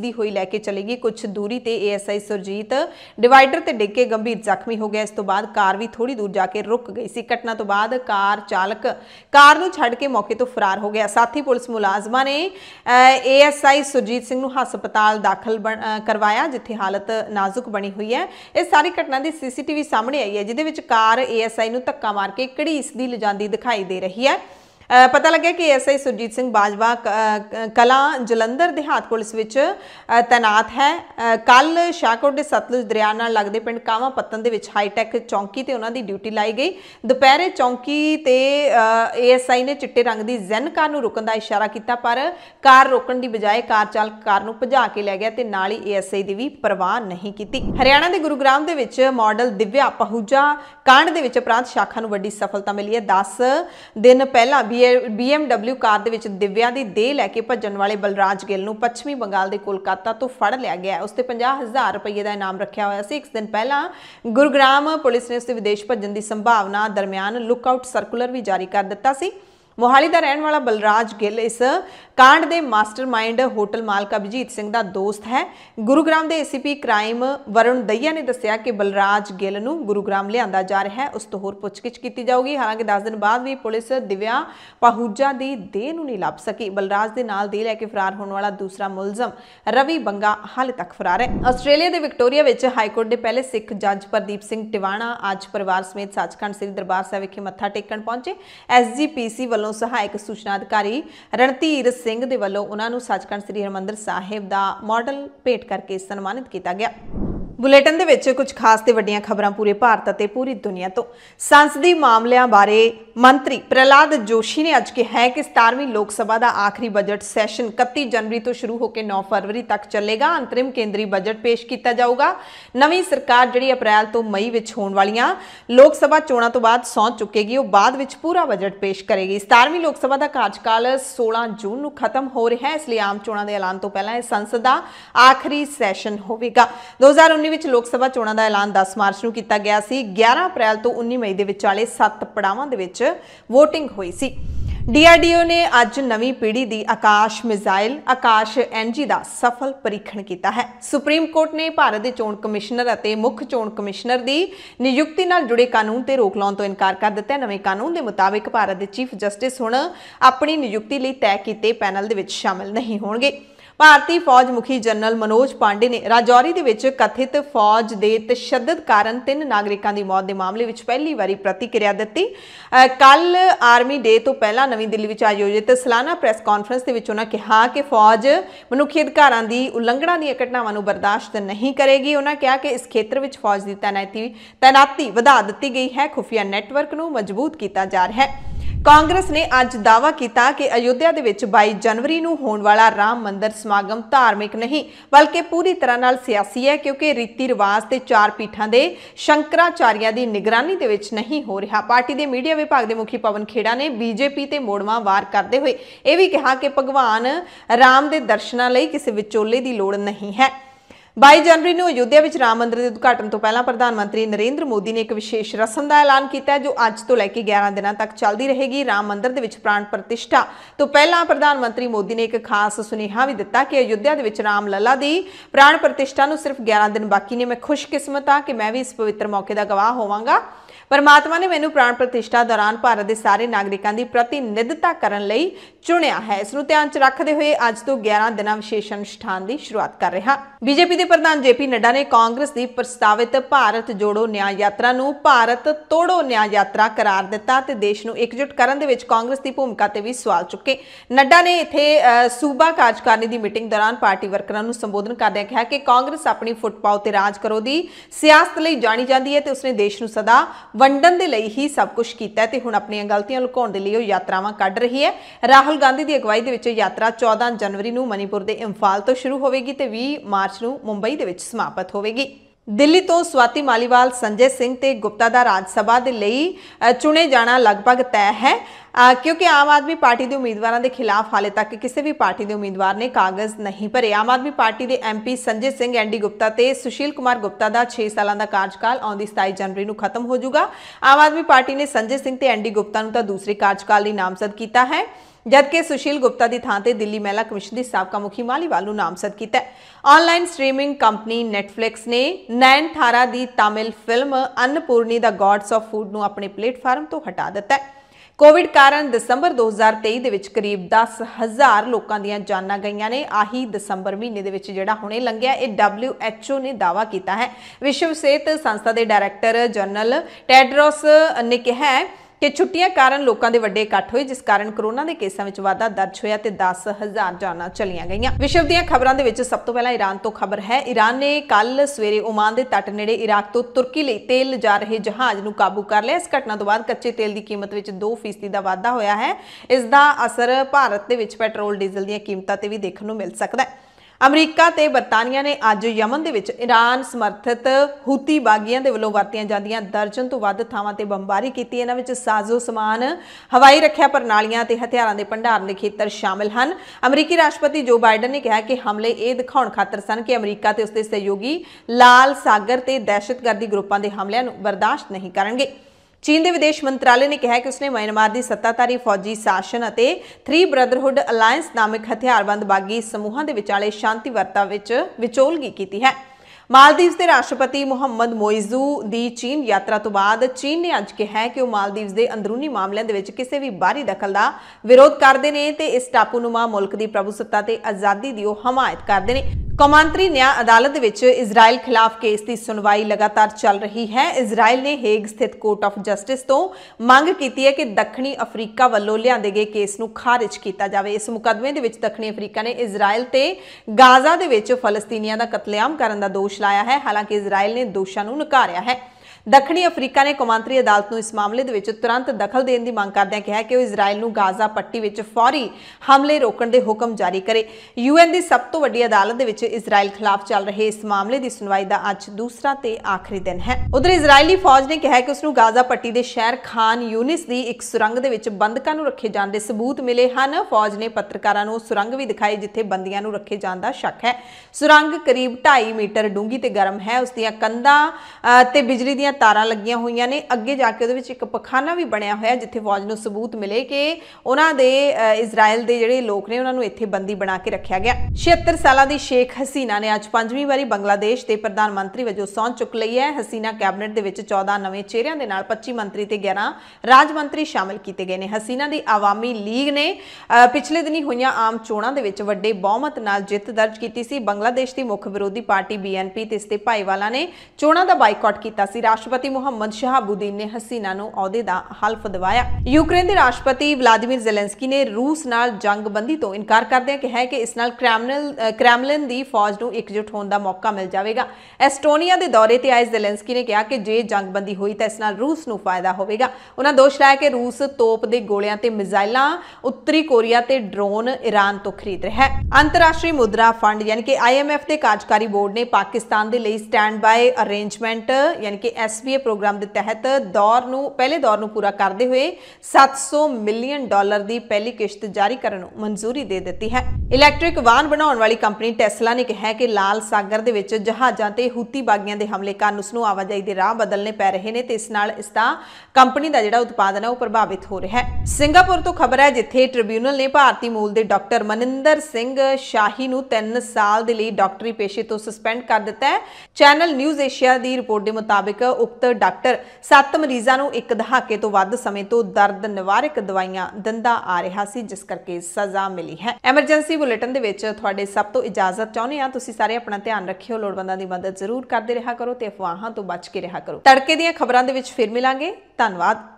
ਦੀ ਹੋਈ ਲੈ ਕੇ ਚਲੀ ਗਈ ਕੁਝ ਦੂਰੀ ਤੇ ਏਐਸਆਈ ਸੁਰਜੀਤ ਡਿਵਾਈਡਰ ਤੇ ਡਿੱਗ ਕੇ ਗੰਭੀਰ ਜ਼ਖਮੀ ਹੋ ਗਿਆ ਇਸ ਤੋਂ ਬਾਅਦ ਕਾਰ ਵੀ ਥੋੜੀ ਦੂਰ ਜਾ ਕੇ ਰੁਕ ਗਈ ਸੀ ਘਟਨਾ ਤੋਂ ਬਾਅਦ ਕਾਰ ਚਾਲਕ ਕਾਰ ਨੂੰ ਛੱਡ ਕੇ ਮੌਕੇ ਤੋਂ ਫਰਾਰ ਹੋ ਗਿਆ ਸਾਥੀ ਪੁਲਿਸ ਮੁਲਾਜ਼ਮਾਂ ਨੇ ਏਐਸਆਈ ਸੁਰਜੀਤ ਸਿੰਘ ਨੂੰ ਹਸਪਤਾਲ ਦਾਖਲ ਕਰਵਾਇਆ ਜਿੱਥੇ ਹਾਲਤ ਨਾਜ਼ੁਕ ਬਣੀ ਹੋਈ ਹੈ ਇਹ ਸਾਰੀ ਘਟਨਾ ਦੀ ਸੀਸੀਟੀਵੀ ਸਾਹਮਣੇ ਆਈ ਹੈ ਜਿਹਦੇ ਵਿੱਚ ਕਾਰ ਏਐਸਆਈ ਨੂੰ ਧੱਕਾ ਮਾਰ ਕੇ ਕੜੀ ਦੀ ਲਿਜਾਂਦੀ ਦਿਖਾਈ ਦੇ ਰਹੀ ਹੈ ਪਤਾ ਲੱਗਿਆ ਕਿ ਐਸਆਈ ਸੁਰਜੀਤ ਸਿੰਘ ਬਾਜਵਾ ਕਲਾ ਜਲੰਧਰ ਕੋਲ ਪੁਲਿਸ ਵਿੱਚ ਤਾਇਨਾਤ ਹੈ ਕੱਲ ਸ਼ਾਕੋਟ ਦੇ ਸਤਲੁਜ ਦਰਿਆ ਨਾਲ ਲੱਗਦੇ ਪਿੰਡ ਕਾਵਾ ਪੱਤਨ ਦੇ ਵਿੱਚ ਹਾਈਟੈਕ ਚੌਂਕੀ ਤੇ ਉਹਨਾਂ ਦੀ ਡਿਊਟੀ ਲਾਈ ਗਈ ਦੁਪਹਿਰੇ ਚੌਂਕੀ ਤੇ ਐਸਆਈ ਨੇ ਚਿੱਟੇ ਰੰਗ ਦੀ ਜ਼ੈਨ ਕਾਰ ਨੂੰ ਰੁਕਣ ਦਾ ਇਸ਼ਾਰਾ ਕੀਤਾ ਪਰ ਕਾਰ ਰੋਕਣ ਦੀ ਬਜਾਏ ਕਾਰ ਚਾਲਕ ਕਾਰ ਨੂੰ ਭਜਾ ਕੇ ਲੈ ਗਿਆ ਤੇ ਨਾਲ ਹੀ ਐਸਆਈ ਦੀ ਵੀ ਪਰਵਾਹ ਨਹੀਂ ਕੀਤੀ ਹਰਿਆਣਾ ਦੇ ਗੁਰੂਗ੍ਰਾਮ ਦੇ ਵਿੱਚ ਮਾਡਲ ਦਿਵਿਆ ਪਹੂਜਾ ਕਾਂਡ ਦੇ ਵਿੱਚ ਅਪਰਾਧ ਸ਼ਾਖਾ ਨੂੰ ਵੱਡੀ ਸਫਲਤਾ ਮਿਲੀ ਹੈ 10 ਦਿਨ ਪਹਿਲਾਂ ਵੀ BMW ਕਾਰ ਦੇ ਵਿੱਚ ਦਿਵਿਆ ਦੀ ਦੇਹ ਲੈ ਕੇ ਭੱਜਣ ਵਾਲੇ ਬਲਰਾਜ ਗਿੱਲ ਨੂੰ ਪੱਛਮੀ ਬੰਗਾਲ ਦੇ ਕੋਲਕਾਤਾ ਤੋਂ ਫੜ ਲਿਆ ਗਿਆ ਉਸ ਤੇ 50000 ਰੁਪਏ ਦਾ ਇਨਾਮ ਰੱਖਿਆ ਹੋਇਆ ਸੀ ਇੱਕ ਦਿਨ ਪਹਿਲਾਂ ਗੁਰਗ੍ਰਾਮ ਪੁਲਿਸ ਨੇ ਉਸ ਦੇ ਵਿਦੇਸ਼ ਭੱਜਣ ਦੀ ਸੰਭਾਵਨਾ ਦਰਮਿਆਨ ਲੁੱਕਆਊਟ ਸਰਕੂਲਰ ਵੀ ਜਾਰੀ ਕਰ ਦਿੱਤਾ ਸੀ ਮੋਹਾਲੀ ਦਾ ਰਹਿਣ ਵਾਲਾ ਬਲਰਾਜ ਗਿੱਲ ਇਸ ਕਾਂਡ ਦੇ ਮਾਸਟਰਮਾਈਂਡ ਹੋਟਲ ਮਾਲਕ ਅਭਜੀਤ ਸਿੰਘ ਦਾ ਦੋਸਤ ਹੈ ਗੁਰੂਗ੍ਰਾਮ ਦੇ ਏਸੀਪੀ ਕ੍ਰਾਈਮ ਵਰुण ਦਈਆ ਨੇ ਦੱਸਿਆ ਕਿ ਬਲਰਾਜ ਗਿੱਲ ਨੂੰ ਗੁਰੂਗ੍ਰਾਮ ਲਿਆਂਦਾ ਜਾ ਰਿਹਾ ਹੈ ਉਸ ਤੋਂ ਹੋਰ ਪੁੱਛਗਿੱਛ ਕੀਤੀ ਜਾਊਗੀ ਹਾਲਾਂਕਿ 10 ਦਿਨ ਬਾਅਦ ਵੀ ਪੁਲਿਸ ਦਿਵਿਆ ਪਾਹੂਜਾ ਦੀ ਦੇਹ ਨੂੰ ਨਹੀਂ ਲੱਭ ਸਕੀ ਬਲਰਾਜ ਦੇ ਨਾਲ ਦੇ ਲੈ ਕੇ ਫਰਾਰ ਹੋਣ ਵਾਲਾ ਦੂਸਰਾ ਮੁਲਜ਼ਮ ਰਵੀ ਬੰਗਾ ਹਾਲੇ ਤੱਕ ਫਰਾਰ ਹੈ ਆਸਟ੍ਰੇਲੀਆ ਦੇ ਵਿਕਟੋਰੀਆ ਵਿੱਚ ਹਾਈਕੋਰਟ ਦੇ ਪਹਿਲੇ ਸਿੱਖ ਜੱਜ ਪ੍ਰਦੀਪ ਸਿੰਘ ਟਿਵਾਣਾ ਅੱਜ ਪਰਿਵਾਰ ਸਮੇਤ ਸੱਚਖੰਡ ਸ੍ਰੀ ਦਰਬਾਰ ਸਾਹਿਬ ਵਿਖੇ ਮੱਥਾ ਟੇਕਣ ਪਹੁੰਚੇ ਐਸਜੀਪੀਸੀ ਵੱਲੋਂ ਵੱਲੋਂ ਸਹਾਇਕ ਸੂਚਨਾ ਅਧਿਕਾਰੀ ਰਣਧੀਰ ਸਿੰਘ ਦੇ ਵੱਲੋਂ ਉਹਨਾਂ ਨੂੰ ਸੱਚਖੰਡ ਸ੍ਰੀ ਹਰਮੰਦਰ ਸਾਹਿਬ ਦਾ ਮਾਡਲ ਭੇਟ ਕਰਕੇ ਸਨਮਾਨਿਤ ਕੀਤਾ ਗਿਆ ਬੁਲੇਟਿਨ ਦੇ ਵਿੱਚ ਕੁਝ ਖਾਸ ਤੇ ਵੱਡੀਆਂ ਖਬਰਾਂ ਪੂਰੇ ਭਾਰਤ ਅਤੇ ਪੂਰੀ ਦੁਨੀਆ ਤੋਂ ਸੰਸਦੀ ਮਾਮਲਿਆਂ ਬਾਰੇ ਮੰਤਰੀ ਪ੍ਰਲਾਦ ਜੋਸ਼ੀ ਨੇ ਅੱਜ ਕਿਹਾ ਹੈ ਕਿ 17ਵੀਂ ਲੋਕ ਸਭਾ ਦਾ ਆਖਰੀ ਬਜਟ ਸੈਸ਼ਨ 31 ਜਨਵਰੀ ਤੋਂ ਸ਼ੁਰੂ ਹੋ ਕੇ 9 ਫਰਵਰੀ ਤੱਕ ਚੱਲੇਗਾ ਅੰਤਰਿਮ ਕੇਂਦਰੀ ਬਜਟ ਪੇਸ਼ ਕੀਤਾ ਜਾਊਗਾ ਨਵੀਂ ਸਰਕਾਰ ਜਿਹੜੀ ਅਪ੍ਰੈਲ ਤੋਂ ਮਈ ਵਿੱਚ ਹੋਣ ਵਾਲੀਆਂ ਲੋਕ ਸਭਾ ਚੋਣਾਂ ਤੋਂ ਬਾਅਦ ਸੌਂ ਚੁੱਕੇਗੀ ਉਹ ਬਾਅਦ ਵਿੱਚ ਪੂਰਾ ਬਜਟ ਪੇਸ਼ ਕਰੇਗੀ 17ਵੀਂ ਲੋਕ ਸਭਾ ਦਾ ਕਾਰਜਕਾਲ 16 ਜੂਨ ਨੂੰ ਖਤਮ ਹੋ ਰਿਹਾ ਹੈ ਇਸ ਲਈ ਆਮ ਚੋਣਾਂ ਦੇ ਐਲਾਨ ਤੋਂ ਪਹਿਲਾਂ ਇਹ ਸੰਸਦ ਦਾ ਆਖਰੀ ਸੈਸ਼ਨ ਹੋਵੇਗਾ 2019 ਵਿੱਚ ਲੋਕ ਸਭਾ ਚੋਣਾਂ ਦਾ ਐਲਾਨ 10 ਮਾਰਚ ਨੂੰ ਕੀਤਾ ਗਿਆ ਸੀ 11 ਅਪ੍ਰੈਲ ਤੋਂ 19 ਮਈ ਦੇ ਵਿਚਾਲੇ 7 ਪੜਾਵਾਂ ਦੇ ਵਿੱਚ VOTING ਹੋਈ ਸੀ DRDO ਨੇ ਅੱਜ ਨਵੀਂ ਪੀੜ੍ਹੀ ਦੀ ਆਕਾਸ਼ ਮਿਜ਼ਾਈਲ ਆਕਾਸ਼ NG ਦਾ ਸਫਲ ਪਰੀਖਣ ਕੀਤਾ ਹੈ ਸੁਪਰੀਮ ਕੋਰਟ ਨੇ ਭਾਰਤ ਦੇ ਚੋਣ ਕਮਿਸ਼ਨਰ ਅਤੇ ਮੁੱਖ ਚੋਣ ਕਮਿਸ਼ਨਰ ਦੀ ਨਿਯੁਕਤੀ ਨਾਲ ਜੁੜੇ ਕਾਨੂੰਨ ਤੇ ਰੋਕ ਲਾਉਣ ਤੋਂ ਇਨਕਾਰ ਕਰ ਦਿੱਤਾ ਨਵੇਂ ਕਾਨੂੰਨ ਦੇ ਮੁਤਾਬਕ ਭਾਰਤ ਦੇ ਚੀਫ ਜਸਟਿਸ ਹੁਣ ਆਪਣੀ ਨਿਯੁਕਤੀ ਲਈ ਤੈਅ ਕੀਤੇ ਪੈਨਲ ਦੇ ਵਿੱਚ ਸ਼ਾਮਲ ਨਹੀਂ ਹੋਣਗੇ ਭਾਰਤੀ ਫੌਜ ਮੁਖੀ ਜਨਰਲ ਮਨੋਜ ਪਾਂਡੇ ਨੇ ਰਾਜੌਰੀ ਦੇ ਵਿੱਚ ਕਥਿਤ ਫੌਜ ਦੇ ਤਸ਼ੱਦਦ ਕਾਰਨ ਤਿੰਨ ਨਾਗਰਿਕਾਂ ਦੀ ਮੌਤ ਦੇ ਮਾਮਲੇ ਵਿੱਚ ਪਹਿਲੀ ਵਾਰੀ ਪ੍ਰਤੀਕਿਰਿਆ ਦਿੱਤੀ ਕੱਲ ਆਰਮੀ ਡੇ ਤੋਂ ਪਹਿਲਾਂ ਨਵੀਂ ਦਿੱਲੀ ਵਿੱਚ ਆਯੋਜਿਤ ਸਾਲਾਨਾ ਪ੍ਰੈਸ ਕਾਨਫਰੰਸ ਦੇ ਵਿੱਚ ਉਹਨਾਂ ਕਿਹਾ ਕਿ ਫੌਜ ਮਨੁੱਖੀ ਅਧਿਕਾਰਾਂ ਦੀ ਉਲੰਘਣਾ ਦੀਆਂ ਘਟਨਾਵਾਂ ਨੂੰ ਬਰਦਾਸ਼ਤ ਨਹੀਂ ਕਰੇਗੀ ਉਹਨਾਂ ਕਿਹਾ ਕਿ ਇਸ ਖੇਤਰ ਵਿੱਚ ਫੌਜ ਦੀ ਤੈਨਾਤੀ ਤਾਇਨਾਤੀ ਵਧਾ ਦਿੱਤੀ ਗਈ ਹੈ ਖੁਫੀਆ ਨੈਟਵਰਕ ਨੂੰ ਮਜ਼ਬੂਤ ਕੀਤਾ ਜਾ ਰਿਹਾ ਹੈ ਕਾਂਗਰਸ ਨੇ ਅੱਜ ਦਾਵਾ ਕੀਤਾ ਕਿ ਅਯੁੱਧਿਆ ਦੇ ਵਿੱਚ 22 ਜਨਵਰੀ ਨੂੰ ਹੋਣ ਵਾਲਾ ਰਾਮ ਮੰਦਿਰ ਸਮਾਗਮ ਧਾਰਮਿਕ ਨਹੀਂ ਬਲਕਿ ਪੂਰੀ ਤਰ੍ਹਾਂ ਨਾਲ ਸਿਆਸੀ ਹੈ ਕਿਉਂਕਿ ਰੀਤੀ ਰਿਵਾਜ ਤੇ ਚਾਰ ਪੀਠਾਂ ਦੇ ਸ਼ੰਕਰਾਚਾਰੀਆਂ ਦੀ ਨਿਗਰਾਨੀ ਦੇ ਵਿੱਚ ਨਹੀਂ ਹੋ ਰਿਹਾ ਪਾਰਟੀ ਦੇ ਮੀਡੀਆ ਵਿਭਾਗ ਦੇ ਮੁਖੀ ਪਵਨ ਖੇੜਾ ਨੇ ਬੀਜੇਪੀ ਤੇ ਮੋੜਵਾ ਵਾਰ ਕਰਦੇ ਹੋਏ ਇਹ ਵੀ ਕਿਹਾ ਕਿ ਭਗਵਾਨ ਰਾਮ ਦੇ ਦਰਸ਼ਨਾਂ ਲਈ ਕਿਸੇ ਵਿਚੋਲੇ ਦੀ ਲੋੜ ਨਹੀਂ ਹੈ 22 ਜਨਵਰੀ ਨੂੰ ਅਯੁੱਧਿਆ ਵਿੱਚ ਰਾਮ ਮੰਦਿਰ ਦੇ ਉਦਘਾਟਨ ਤੋਂ ਪਹਿਲਾਂ ਪ੍ਰਧਾਨ ਮੰਤਰੀ ਨਰਿੰਦਰ ਮੋਦੀ ਨੇ ਇੱਕ ਵਿਸ਼ੇਸ਼ ਰਸਮ ਦਾ ਐਲਾਨ ਕੀਤਾ ਜੋ ਅੱਜ ਤੋਂ ਲੈ ਕੇ 11 ਦਿਨਾਂ ਤੱਕ ਚੱਲਦੀ ਰਹੇਗੀ ਰਾਮ ਮੰਦਿਰ ਦੇ ਵਿੱਚ ਪ੍ਰਾਣ ਪ੍ਰਤਿਸ਼ਠਾ ਤੋਂ ਪਹਿਲਾਂ ਪ੍ਰਧਾਨ ਮੰਤਰੀ ਮੋਦੀ ਨੇ ਇੱਕ ਖਾਸ ਸੁਨੇਹਾ ਵੀ ਦਿੱਤਾ ਕਿ ਅਯੁੱਧਿਆ ਦੇ ਵਿੱਚ ਰਾਮ ਲੱਲਾ ਦੀ ਪ੍ਰਾਣ ਪ੍ਰਤਿਸ਼ਠਾ ਨੂੰ ਸਿਰਫ 11 ਦਿਨ ਬਾਕੀ ਨੇ ਮੈਂ ਖੁਸ਼ਕਿਸਮਤ ਆ ਕਿ ਮੈਂ ਵੀ ਇਸ ਪਵਿੱਤਰ ਮੌਕੇ ਦਾ ਗਵਾਹ ਹੋਵਾਂਗਾ ਪਰਮਾਤਮਾ ਨੇ ਮੈਨੂੰ ਪ੍ਰਾਣ ਪ੍ਰਤਿਸ਼ਠਾ ਦੌਰਾਨ ਭਾਰਤ ਦੇ ਸਾਰੇ ਨਾਗਰਿਕਾਂ ਦੀ ਪ੍ਰਤੀਨਿਧਤਾ ਕਰਨ ਲਈ ਚੁਣਿਆ ਹੈ ਇਸ ਨੂੰ ਧਿਆਨ 'ਚ ਰੱਖਦੇ ਹੋਏ ਅੱਜ ਤੋਂ 11 ਦਿਨਾਂ ਵਿਸ਼ੇਸ਼ ਅਨੁਸ਼ਠਾਨ ਦੀ ਸ਼ੁਰੂਆਤ ਕਰ ਰਿਹਾ ਬੀਜੇਪੀ ਦੇ ਪ੍ਰਧਾਨ ਜੇਪੀ ਨੱਡਾ ਨੇ ਕਾਂਗਰਸ ਦੀ ਪ੍ਰਸਤਾਵਿਤ ਭਾਰਤ ਜੋੜੋ ਨਿਆਂ ਯਾਤਰਾ ਨੂੰ ਭਾਰਤ ਤੋੜੋ ਨਿਆਂ ਯਾਤਰਾ ਕਰਾਰ ਦਿੱਤਾ ਤੇ ਦੇਸ਼ ਨੂੰ ਇਕਜੁੱਟ ਕਰਨ ਦੇ ਵਿੱਚ ਕਾਂਗਰਸ ਦੀ ਭੂਮਿਕਾ ਤੇ ਵੀ ਸਵਾਲ ਚੁੱਕੇ ਨੱਡਾ ਨੇ ਇੱਥੇ ਸੂਬਾ ਕਾਰਜਕਾਰਨੀ ਦੀ ਮੀਟਿੰਗ ਦੌਰਾਨ ਪਾਰਟੀ ਵਰਕਰਾਂ ਨੂੰ ਸੰਬੋਧਨ ਕਰਦਿਆਂ ਕਿਹਾ ਕਿ ਕਾਂਗਰਸ ਆਪਣੀ ਫੁੱਟਪਾਉ ਤੇ ਰਾਜ ਕਰੋ ਦੀ ਸਿਆਸਤ ਲਈ ਜਾਣੀ ਜਾਂਦੀ ਹੈ ਤੇ ਉਸਨੇ ਦੇਸ਼ ਨੂੰ ਸਦਾ ਵੰਡਣ ਦੇ ਲਈ ਹੀ ਸਭ ਕੁਝ ਕੀਤਾ ਤੇ ਹੁਣ ਆਪਣੀਆਂ ਗਲਤੀਆਂ ਲੁਕਾਉਣ ਦੇ ਲਈ ਉਹ ਯਾਤਰਾਵਾਂ ਕੱਢ ਰਹੀ ਹੈ ਰਾਹ ਰਾਹੁਲ ਗਾਂਧੀ ਦੀ ਅਗਵਾਈ ਦੇ ਵਿੱਚ ਯਾਤਰਾ 14 ਜਨਵਰੀ ਨੂੰ ਮਨੀਪੁਰ ਦੇ ਇੰਫਾਲ ਤੋਂ ਸ਼ੁਰੂ ਹੋਵੇਗੀ ਤੇ 20 ਮਾਰਚ ਨੂੰ ਮੁੰਬਈ ਦੇ ਵਿੱਚ ਸਮਾਪਤ ਹੋਵੇਗੀ ਦਿੱਲੀ ਤੋਂ ਸਵਾਤੀ ਮਾਲੀਵਾਲ ਸੰਜੇ ਸਿੰਘ ਤੇ ਗੁਪਤਾ ਦਾ ਰਾਜ ਸਭਾ ਦੇ ਲਈ ਚੁਣੇ ਜਾਣਾ ਲਗਭਗ ਤੈਅ ਹੈ ਕਿਉਂਕਿ ਆਮ ਆਦਮੀ ਪਾਰਟੀ ਦੇ ਉਮੀਦਵਾਰਾਂ ਦੇ ਖਿਲਾਫ ਹਾਲੇ ਤੱਕ ਕਿਸੇ ਵੀ ਪਾਰਟੀ ਦੇ ਉਮੀਦਵਾਰ ਨੇ ਕਾਗਜ਼ ਨਹੀਂ ਭਰੇ ਆਮ ਆਦਮੀ ਪਾਰਟੀ ਦੇ ਐਮਪੀ ਸੰਜੇ ਸਿੰਘ ਐਂਡੀ ਗੁਪਤਾ ਤੇ ਸੁਸ਼ੀਲ ਕੁਮਾਰ ਗੁਪਤਾ ਦਾ 6 ਸਾਲਾਂ ਦਾ ਕਾਰਜਕਾਲ ਆਉਂਦੀ 27 ਜਨਵਰੀ ਨੂੰ ਖਤਮ ਹੋ ਜਾਊਗਾ ਆਮ ਆਦਮੀ ਪਾਰਟੀ ਨੇ ਸੰਜੇ ਸਿੰਘ ਤੇ ਐਂਡੀ ਗੁਪਤਾ ਨੂੰ ਤਾਂ ਦੂਸਰੇ ਕਾਰਜਕਾਲ ਲਈ ਨਾਮਜ਼ਦ ਕੀਤਾ ਹੈ ਜਦਕਿ ਸੁਸ਼ੀਲ ਗੁਪਤਾ ਦੀ ਥਾਂ ਤੇ ਦਿੱਲੀ ਮਹਿਲਾ ਕਮਿਸ਼ਨ ਦੀ ਸਾਬਕਾ ਮੁਖੀ ਮਾਲੀਵਾਲ ਨੂੰ ਨਾਮਜ਼ਦ ਕੀਤਾ ਹੈ ਆਨਲਾਈਨ ਸਟ੍ਰੀਮਿੰਗ ਕੰਪਨੀ ਨੈਟਫਲਿਕਸ ਨੇ ਨੈਨ ਥਾਰਾ ਦੀ ਤਾਮਿਲ ਫਿਲਮ ਅਨਪੂਰਨੀ ਦਾ ਗॉड्स ਆਫ ਫੂਡ ਨੂੰ ਆਪਣੇ ਪਲੇਟਫਾਰਮ ਤੋਂ ਹਟਾ ਦਿੱਤਾ ਹੈ ਕੋਵਿਡ ਕਾਰਨ ਦਸੰਬਰ 2023 ਦੇ ਵਿੱਚ ਕਰੀਬ 10000 ਲੋਕਾਂ ਦੀਆਂ ਜਾਨਾਂ ਗਈਆਂ ਨੇ ਆਹੀ ਦਸੰਬਰ ਮਹੀਨੇ ਦੇ ਵਿੱਚ ਜਿਹੜਾ ਹੁਣੇ ਲੰਘਿਆ ਇਹ WHO ਨੇ ਦਾਵਾ ਕੀਤਾ ਹੈ ਵਿਸ਼ਵ ਸਿਹਤ ਸੰਸਥਾ ਦੇ ਡਾਇਰੈਕਟਰ ਜਨਰਲ ਟੈਡਰੋਸ ਨੇ ਕਿਹਾ ਹੈ ਕਿ ਛੁੱਟੀਆਂ ਕਾਰਨ ਲੋਕਾਂ ਦੇ ਵੱਡੇ ਇਕੱਠ ਹੋਏ ਜਿਸ ਕਾਰਨ ਕਰੋਨਾ ਦੇ ਕੇਸਾਂ ਵਿੱਚ ਵਾਧਾ ਦਰਜ ਹੋਇਆ ਤੇ 10000 ਜਾਨਾਂ ਚਲੀਆਂ ਗਈਆਂ ਵਿਸ਼ਵ ਦੀਆਂ ਖਬਰਾਂ ਦੇ ਵਿੱਚ ਸਭ ਤੋਂ ਪਹਿਲਾਂ ਈਰਾਨ ਤੋਂ ਖਬਰ ਹੈ ਈਰਾਨ ਨੇ ਕੱਲ ਸਵੇਰੇ ਓਮਾਨ ਦੇ ਤੱਟ ਨੇੜੇ ਇਰਾਕ ਤੋਂ ਤੁਰਕੀ ਲਈ ਤੇਲ ਲਿਜਾ ਰਹੇ ਜਹਾਜ਼ ਨੂੰ ਕਾਬੂ ਕਰ ਲਿਆ ਇਸ ਘਟਨਾ ਤੋਂ ਬਾਅਦ ਕੱਚੇ ਤੇਲ ਦੀ ਕੀਮਤ ਵਿੱਚ 2% ਦਾ ਵਾਧਾ ਹੋਇਆ ਹੈ ਇਸ ਦਾ ਅਸਰ ਭਾਰਤ ਦੇ ਵਿੱਚ ਪੈਟਰੋਲ ਡੀਜ਼ਲ ਦੀਆਂ ਕੀਮਤਾਂ ਤੇ ਵੀ ਦੇਖਣ ਨੂੰ ਮਿਲ ਸਕਦਾ ਹੈ ਅਮਰੀਕਾ ਤੇ ਬਰਤਾਨੀਆ ਨੇ ਅੱਜ ਯਮਨ ਦੇ ਵਿੱਚ ਇਰਾਨ ਸਮਰਥਿਤ ਹੂਤੀ ਬਾਗੀਆਂ ਦੇ ਵੱਲੋਂ ਵਰਤੀਆਂ ਜਾਂਦੀਆਂ ਦਰਜਨ ਤੋਂ ਵੱਧ ਥਾਵਾਂ ਤੇ ਬੰਬਾਰੀ ਕੀਤੀ ਇਹਨਾਂ ਵਿੱਚ ਸਾਜ਼ੋ ਸਮਾਨ ਹਵਾਈ ਰੱਖਿਆ ਪ੍ਰਣਾਲੀਆਂ ਤੇ ਹਥਿਆਰਾਂ ਦੇ ਭੰਡਾਰਨ ਦੇ ਖੇਤਰ ਸ਼ਾਮਲ ਹਨ ਅਮਰੀਕੀ ਰਾਸ਼ਟਰਪਤੀ ਜੋ ਬਾਈਡਨ ਨੇ ਕਿਹਾ ਕਿ ਹਮਲੇ ਇਹ ਦਿਖਾਉਣ ਖਾਤਰ ਸਨ ਕਿ ਅਮਰੀਕਾ ਤੇ ਉਸਦੇ ਸਹਿਯੋਗੀ ਲਾਲ ਸਾਗਰ ਤੇ ਦਹਿਸ਼ਤਗਰਦੀ ਗਰੁੱਪਾਂ ਦੇ ਹਮਲਿਆਂ ਨੂੰ ਬਰਦਾਸ਼ਤ ਨਹੀਂ ਕਰਨਗੇ ਚੀਨ ਦੇ ਵਿਦੇਸ਼ ਮੰਤਰਾਲੇ ਨੇ ਕਿਹਾ ਕਿ ਉਸਨੇ ਮਿਆਂਮਾਰ ਦੀ ਸੱਤਾਧਾਰੀ ਫੌਜੀ ਸ਼ਾਸਨ ਅਤੇ 3 ਬ੍ਰਦਰਹੁੱਡ ਅਲਾਈਅੰਸ ਨਾਮਕ ਹਥਿਆਰਬੰਦ ਬਾਗੀ ਸਮੂਹਾਂ ਦੇ ਵਿਚਾਲੇ ਸ਼ਾਂਤੀ ਵਰਤਾ ਵਿੱਚ ਵਿਚੋਲਗੀ ਕੀਤੀ ਹੈ ਮਾਲਦੀਵਸ ਦੇ ਰਾਸ਼ਟਰਪਤੀ ਮੁਹੰਮਦ ਮੋਇਜ਼ੂ ਦੀ ਚੀਨ ਯਾਤਰਾ ਤੋਂ ਬਾਅਦ ਚੀਨ ਨੇ ਅੱਜ ਕਿਹਾ ਕਿ ਉਹ ਮਾਲਦੀਵਸ ਦੇ ਅੰਦਰੂਨੀ ਮਾਮਲਿਆਂ ਦੇ ਵਿੱਚ ਕਿਸੇ ਵੀ ਬਾਹਰੀ ਦਖਲ ਦਾ ਵਿਰੋਧ ਕਰਦੇ ਨੇ ਤੇ ਇਸ ਟਾਪੂ ਮਾ ਮੁਲਕ ਦੀ ਪ੍ਰਭੂਸੱਤਾ ਤੇ ਆਜ਼ਾਦੀ ਦੀ ਉਹ ਹਮਾਇਤ ਕਰਦੇ ਨੇ ਕਮਾਂਤਰੀ ਨਿਆਂ ਅਦਾਲਤ ਵਿੱਚ ਇਜ਼ਰਾਈਲ ਖਿਲਾਫ ਕੇਸ ਦੀ ਸੁਣਵਾਈ ਲਗਾਤਾਰ ਚੱਲ ਰਹੀ ਹੈ ਇਜ਼ਰਾਈਲ ਨੇ ਹੇਗ ਸਥਿਤ ਕੋਰਟ ਆਫ ਜਸਟਿਸ ਤੋਂ ਮੰਗ ਕੀਤੀ ਹੈ ਕਿ ਦੱਖਣੀ ਅਫਰੀਕਾ ਵੱਲੋਂ ਲਿਆਂਦੇ ਗਏ ਕੇਸ ਨੂੰ ਖਾਰਜ ਕੀਤਾ ਜਾਵੇ ਇਸ ਮੁਕਦਮੇ ਦੇ ਵਿੱਚ ਦੱਖਣੀ ਅਫਰੀਕਾ ਨੇ ਇਜ਼ਰਾਈਲ ਤੇ ਗਾਜ਼ਾ ਦੇ ਵਿੱਚ ਫਲਸਤੀਨੀਆਂ ਦਾ ਕਤਲੇਆਮ ਕਰਨ ਦਾ ਦੋਸ਼ ਲਾਇਆ ਹੈ ਹਾਲਾਂਕਿ ਇਜ਼ਰਾਈਲ ਨੇ ਦੋਸ਼ਾਂ ਨੂੰ ਨਕਾਰਿਆ ਹੈ ਦੱਖਣੀ ਅਫਰੀਕਾ ਨੇ ਕੌਮਾਂਤਰੀ ਅਦਾਲਤ ਨੂੰ ਇਸ ਮਾਮਲੇ ਦੇ ਵਿੱਚ ਤੁਰੰਤ ਦਖਲ ਦੇਣ ਦੀ ਮੰਗ ਕਰਦਿਆਂ ਕਿਹਾ ਕਿ ਉਹ ਇਜ਼ਰਾਈਲ ਨੂੰ ਗਾਜ਼ਾ ਪੱਟੀ ਵਿੱਚ ਫੌਰੀ ਹਮਲੇ ਰੋਕਣ ਦੇ ਹੁਕਮ ਜਾਰੀ ਕਰੇ ਯੂਐਨ ਦੀ ਸਭ ਤੋਂ ਵੱਡੀ ਅਦਾਲਤ ਦੇ ਵਿੱਚ ਇਜ਼ਰਾਈਲ ਖਿਲਾਫ ਚੱਲ ਰਹੇ ਇਸ ਮਾਮਲੇ ਦੀ ਸੁਣਵਾਈ ਦਾ ਅੱਜ ਦੂਸਰਾ ਤੇ ਆਖਰੀ ਦਿਨ ਹੈ ਉਧਰ ਇਜ਼ਰਾਈਲੀ ਫੌਜ ਨੇ ਕਿਹਾ ਕਿ ਉਸ ਨੂੰ ਗਾਜ਼ਾ ਪੱਟੀ ਦੇ ਸ਼ਹਿਰ ਖਾਨ ਯੂਨਿਸ ਦੀ ਇੱਕ ਸੁਰੰਗ ਦੇ ਵਿੱਚ ਬੰਦਕਾਂ ਨੂੰ ਰੱਖੇ ਜਾਣ ਦੇ ਸਬੂਤ ਮਿਲੇ ਹਨ ਫੌਜ ਨੇ ਪੱਤਰਕਾਰਾਂ ਨੂੰ ਸੁਰੰਗ ਵੀ ਦਿਖਾਈ ਜਿੱਥੇ ਬੰਦੀਆਂ ਨੂੰ ਰੱਖੇ ਜਾਣ ਦਾ ਸ਼ੱਕ ਹੈ ਸੁਰੰਗ ਕਰੀਬ 2.5 ਮੀਟਰ ਡੂੰਘੀ ਤੇ ਗਰਮ ਹੈ ਉਸ ਦੀਆਂ ਕੰਧਾਂ ਤੇ ਬਿਜਲੀ ਦੀਆਂ ਤਾਰਾਂ ਲੱਗੀਆਂ ਹੋਈਆਂ ਨੇ ਅੱਗੇ ਜਾ ਕੇ ਉਹਦੇ ਵਿੱਚ ਇੱਕ ਪਖਾਨਾ ਵੀ ਬਣਿਆ ਹੋਇਆ ਜਿੱਥੇ ਫੌਜ ਨੂੰ ਸਬੂਤ ਮਿਲੇ ਕਿ ਉਹਨਾਂ ਦੇ ਇਜ਼ਰਾਈਲ ਦੇ ਜਿਹੜੇ ਲੋਕ ਨੇ ਉਹਨਾਂ ਨੂੰ ਇੱਥੇ ਬੰਦੀ ਬਣਾ ਕੇ ਰੱਖਿਆ ਗਿਆ 76 ਸਾਲਾਂ ਦੀ ਸ਼ੇਖ ਹਸੀਨਾ ਨੇ ਅੱਜ ਪੰਜਵੀਂ ਵਾਰੀ ਬੰਗਲਾਦੇਸ਼ ਦੇ ਪ੍ਰਧਾਨ ਮੰਤਰੀ ਵਜੋਂ ਸੌਂ ਚੁੱਕ ਲਈ ਹੈ ਹਸੀਨਾ ਕੈਬਨਿਟ ਦੇ ਵਿੱਚ 14 ਨਵੇਂ ਚਿਹਰਿਆਂ ਦੇ ਨਾਲ 25 ਮੰਤਰੀ ਤੇ 11 ਰਾਜ ਮੰਤਰੀ ਸ਼ਾਮਲ ਕੀਤੇ ਗਏ ਨੇ ਹਸੀਨਾ ਦੀ ਆਵਾਮੀ ਲੀਗ ਨੇ ਪਿਛਲੇ ਦਿਨੀ ਹੋਈਆਂ ਆਮ ਚੋਣਾਂ ਦੇ ਵਿੱਚ ਵੱਡੇ ਬਹੁਮਤ ਨਾਲ ਜਿੱਤ ਦਰਜ ਕੀਤੀ ਸੀ ਬੰਗਲਾਦੇਸ਼ ਦੀ ਮੁੱਖ ਵਿਰੋਧੀ ਪਾਰਟੀ ਬੀਐਨਪੀ ਤੇ ਇਸ ਦੇ ਭਾਈਵਾਲਾ ਨੇ ਚੋਣਾਂ ਦਾ ਬਾਈਕਾਟ ਕੀਤਾ ਸੀ ਰਾਸ਼ਟਰ ਰਾਸ਼ਟਰਪਤੀ ਮੁਹੰਮਦ ਸ਼ਹਾਬੂਦੀਨ ਨੇ ਹਸੀਨਾ ਨੂੰ ਅਹੁਦੇ ਦਾ ਹਲਫ ਦਿਵਾਇਆ ਯੂਕਰੇਨ ਦੇ ਰਾਸ਼ਟਰਪਤੀ ਵਲਾਦੀਮੀਰ ਜ਼ੇਲੈਂਸਕੀ ਨੇ ਰੂਸ ਨਾਲ ਜੰਗ ਬੰਦੀ ਤੋਂ ਇਨਕਾਰ ਕਰਦਿਆਂ ਕਿਹਾ ਕਿ ਇਸ ਨਾਲ ਕ੍ਰੈਮਨਲ ਕ੍ਰੈਮਲਿਨ ਦੀ ਫੌਜ ਨੂੰ ਇਕਜੁੱਟ ਹੋਣ ਦਾ ਮੌਕਾ ਮਿਲ ਜਾਵੇਗਾ ਐਸਟੋਨੀਆ ਦੇ ਦੌਰੇ ਤੇ ਆਏ ਜ਼ੇਲੈਂਸਕੀ ਨੇ ਕਿਹਾ ਕਿ ਜੇ ਜੰਗ ਬੰਦੀ ਹੋਈ ਤਾਂ ਇਸ ਨਾਲ ਰੂਸ ਨੂੰ ਫਾਇਦਾ ਹੋਵੇਗਾ ਉਹਨਾਂ ਦੋਸ਼ ਲਾਇਆ ਕਿ ਰੂਸ ਤੋਪ ਦੇ ਗੋਲਿਆਂ ਤੇ ਮਿਜ਼ਾਈਲਾਂ ਉੱਤਰੀ ਕੋਰੀਆ ਤੇ ਡਰੋਨ ਈਰਾਨ ਤੋਂ ਖਰੀਦ ਰਿਹਾ ਹੈ ਅੰਤਰਰਾਸ਼ਟਰੀ ਮੁਦਰਾ ਫੰਡ ਯਾਨੀ ਕਿ ਆਈਐਮਐਫ ਦੇ ਕਾਰਜਕਾਰੀ ਬੋਰਡ ਨੇ ਪਾਕਿਸਤਾਨ ਦੇ ਲਈ ਸਟੈਂਡ ਬਾਈ ਅਰੇਂਜਮੈਂਟ ਯਾਨੀ ਕਿ ਐਸ ਐਸਬੀਏ ਪ੍ਰੋਗਰਾਮ ਦੇ ਤਹਿਤ ਦੌਰ ਨੂੰ ਪਹਿਲੇ ਦੌਰ ਨੂੰ ਪੂਰਾ ਕਰਦੇ ਹੋਏ 700 ਮਿਲੀਅਨ ਡਾਲਰ ਦੀ ਪਹਿਲੀ ਕਿਸ਼ਤ ਜਾਰੀ ਕਰਨ ਨੂੰ ਮਨਜ਼ੂਰੀ ਦੇ ਦਿੱਤੀ ਹੈ ਇਲੈਕਟ੍ਰਿਕ ਵਾਹਨ ਬਣਾਉਣ ਵਾਲੀ ਕੰਪਨੀ ਟੈਸਲਾ ਨੇ ਕਿਹਾ ਕਿ ਲਾਲ ਸਾਗਰ ਦੇ ਵਿੱਚ ਜਹਾਜ਼ਾਂ ਤੇ ਹੂਤੀ ਬਾਗੀਆਂ ਦੇ ਹਮਲੇ ਕਾਰਨ ਉਸ ਨੂੰ ਆਵਾਜਾਈ ਦੇ ਰਾਹ ਬਦਲਨੇ ਪੈ ਰਹੇ ਨੇ ਤੇ ਇਸ ਨਾਲ ਇਸ ਦਾ ਕੰਪਨੀ ਦਾ ਜਿਹੜਾ ਉਤਪਾਦਨ ਹੈ ਉਹ ਪ੍ਰਭਾਵਿਤ ਹੋ ਰਿਹਾ ਹੈ ਸਿੰਗਾਪੁਰ ਤੋਂ ਖਬਰ ਹੈ ਜਿੱਥੇ ਟ੍ਰਿਬਿਊਨਲ ਨੇ ਭਾਰਤੀ ਮੂਲ ਦੇ ਡਾਕਟਰ ਮਨਿੰਦਰ ਸਿੰਘ ਸ਼ਾਹੀ ਨੂੰ 3 ਸਾਲ ਦੇ ਲਈ ਡਾਕਟਰੀ ਪੇਸ਼ੇ ਤੋਂ ਸਸਪੈਂਡ ਕਰ ਦਿੱਤਾ ਹੈ ਚੈਨਲ ਨਿਊਜ਼ ਏਸ਼ੀਆ ਦੀ ਰਿਪੋਰਟ ਦੇ ਮੁਤਾਬਕ ਉਕਤ ਡਾਕਟਰ 7 ਮਰੀਜ਼ਾਂ ਨੂੰ ਇੱਕ ਦਹਾਕੇ ਤੋਂ ਵੱਧ ਸਮੇਂ ਤੋਂ ਦਰਦ ਨਿਵਾਰਕ ਦਵਾਈਆਂ ਦਿੰਦਾ ਆ ਰਿਹਾ ਸੀ ਜਿਸ ਕਰਕੇ ਸਜ਼ਾ ਮਿਲੀ ਹੈ ਐਮਰਜੈਂਸੀ ਬੁਲੇਟਿਨ ਦੇ ਵਿੱਚ ਤੁਹਾਡੇ ਸਭ ਤੋਂ ਇਜਾਜ਼ਤ ਚਾਹੁੰਦੇ ਹਾਂ ਤੁਸੀਂ ਸਾਰੇ ਆਪਣਾ ਧਿਆਨ ਰੱਖਿਓ ਲੋੜਵੰਦਾਂ ਦੀ ਮਦਦ ਜ਼ਰੂਰ ਕਰਦੇ ਰਿਹਾ ਕਰੋ ਤੇ ਅਫਵਾਹਾਂ ਤੋਂ ਬਚ ਕੇ ਰਿਹਾ ਕਰੋ ਤੜਕੇ ਦੀਆਂ ਖਬਰਾਂ ਦੇ ਵਿੱਚ ਫਿਰ ਮਿਲਾਂਗੇ ਧੰਨਵਾਦ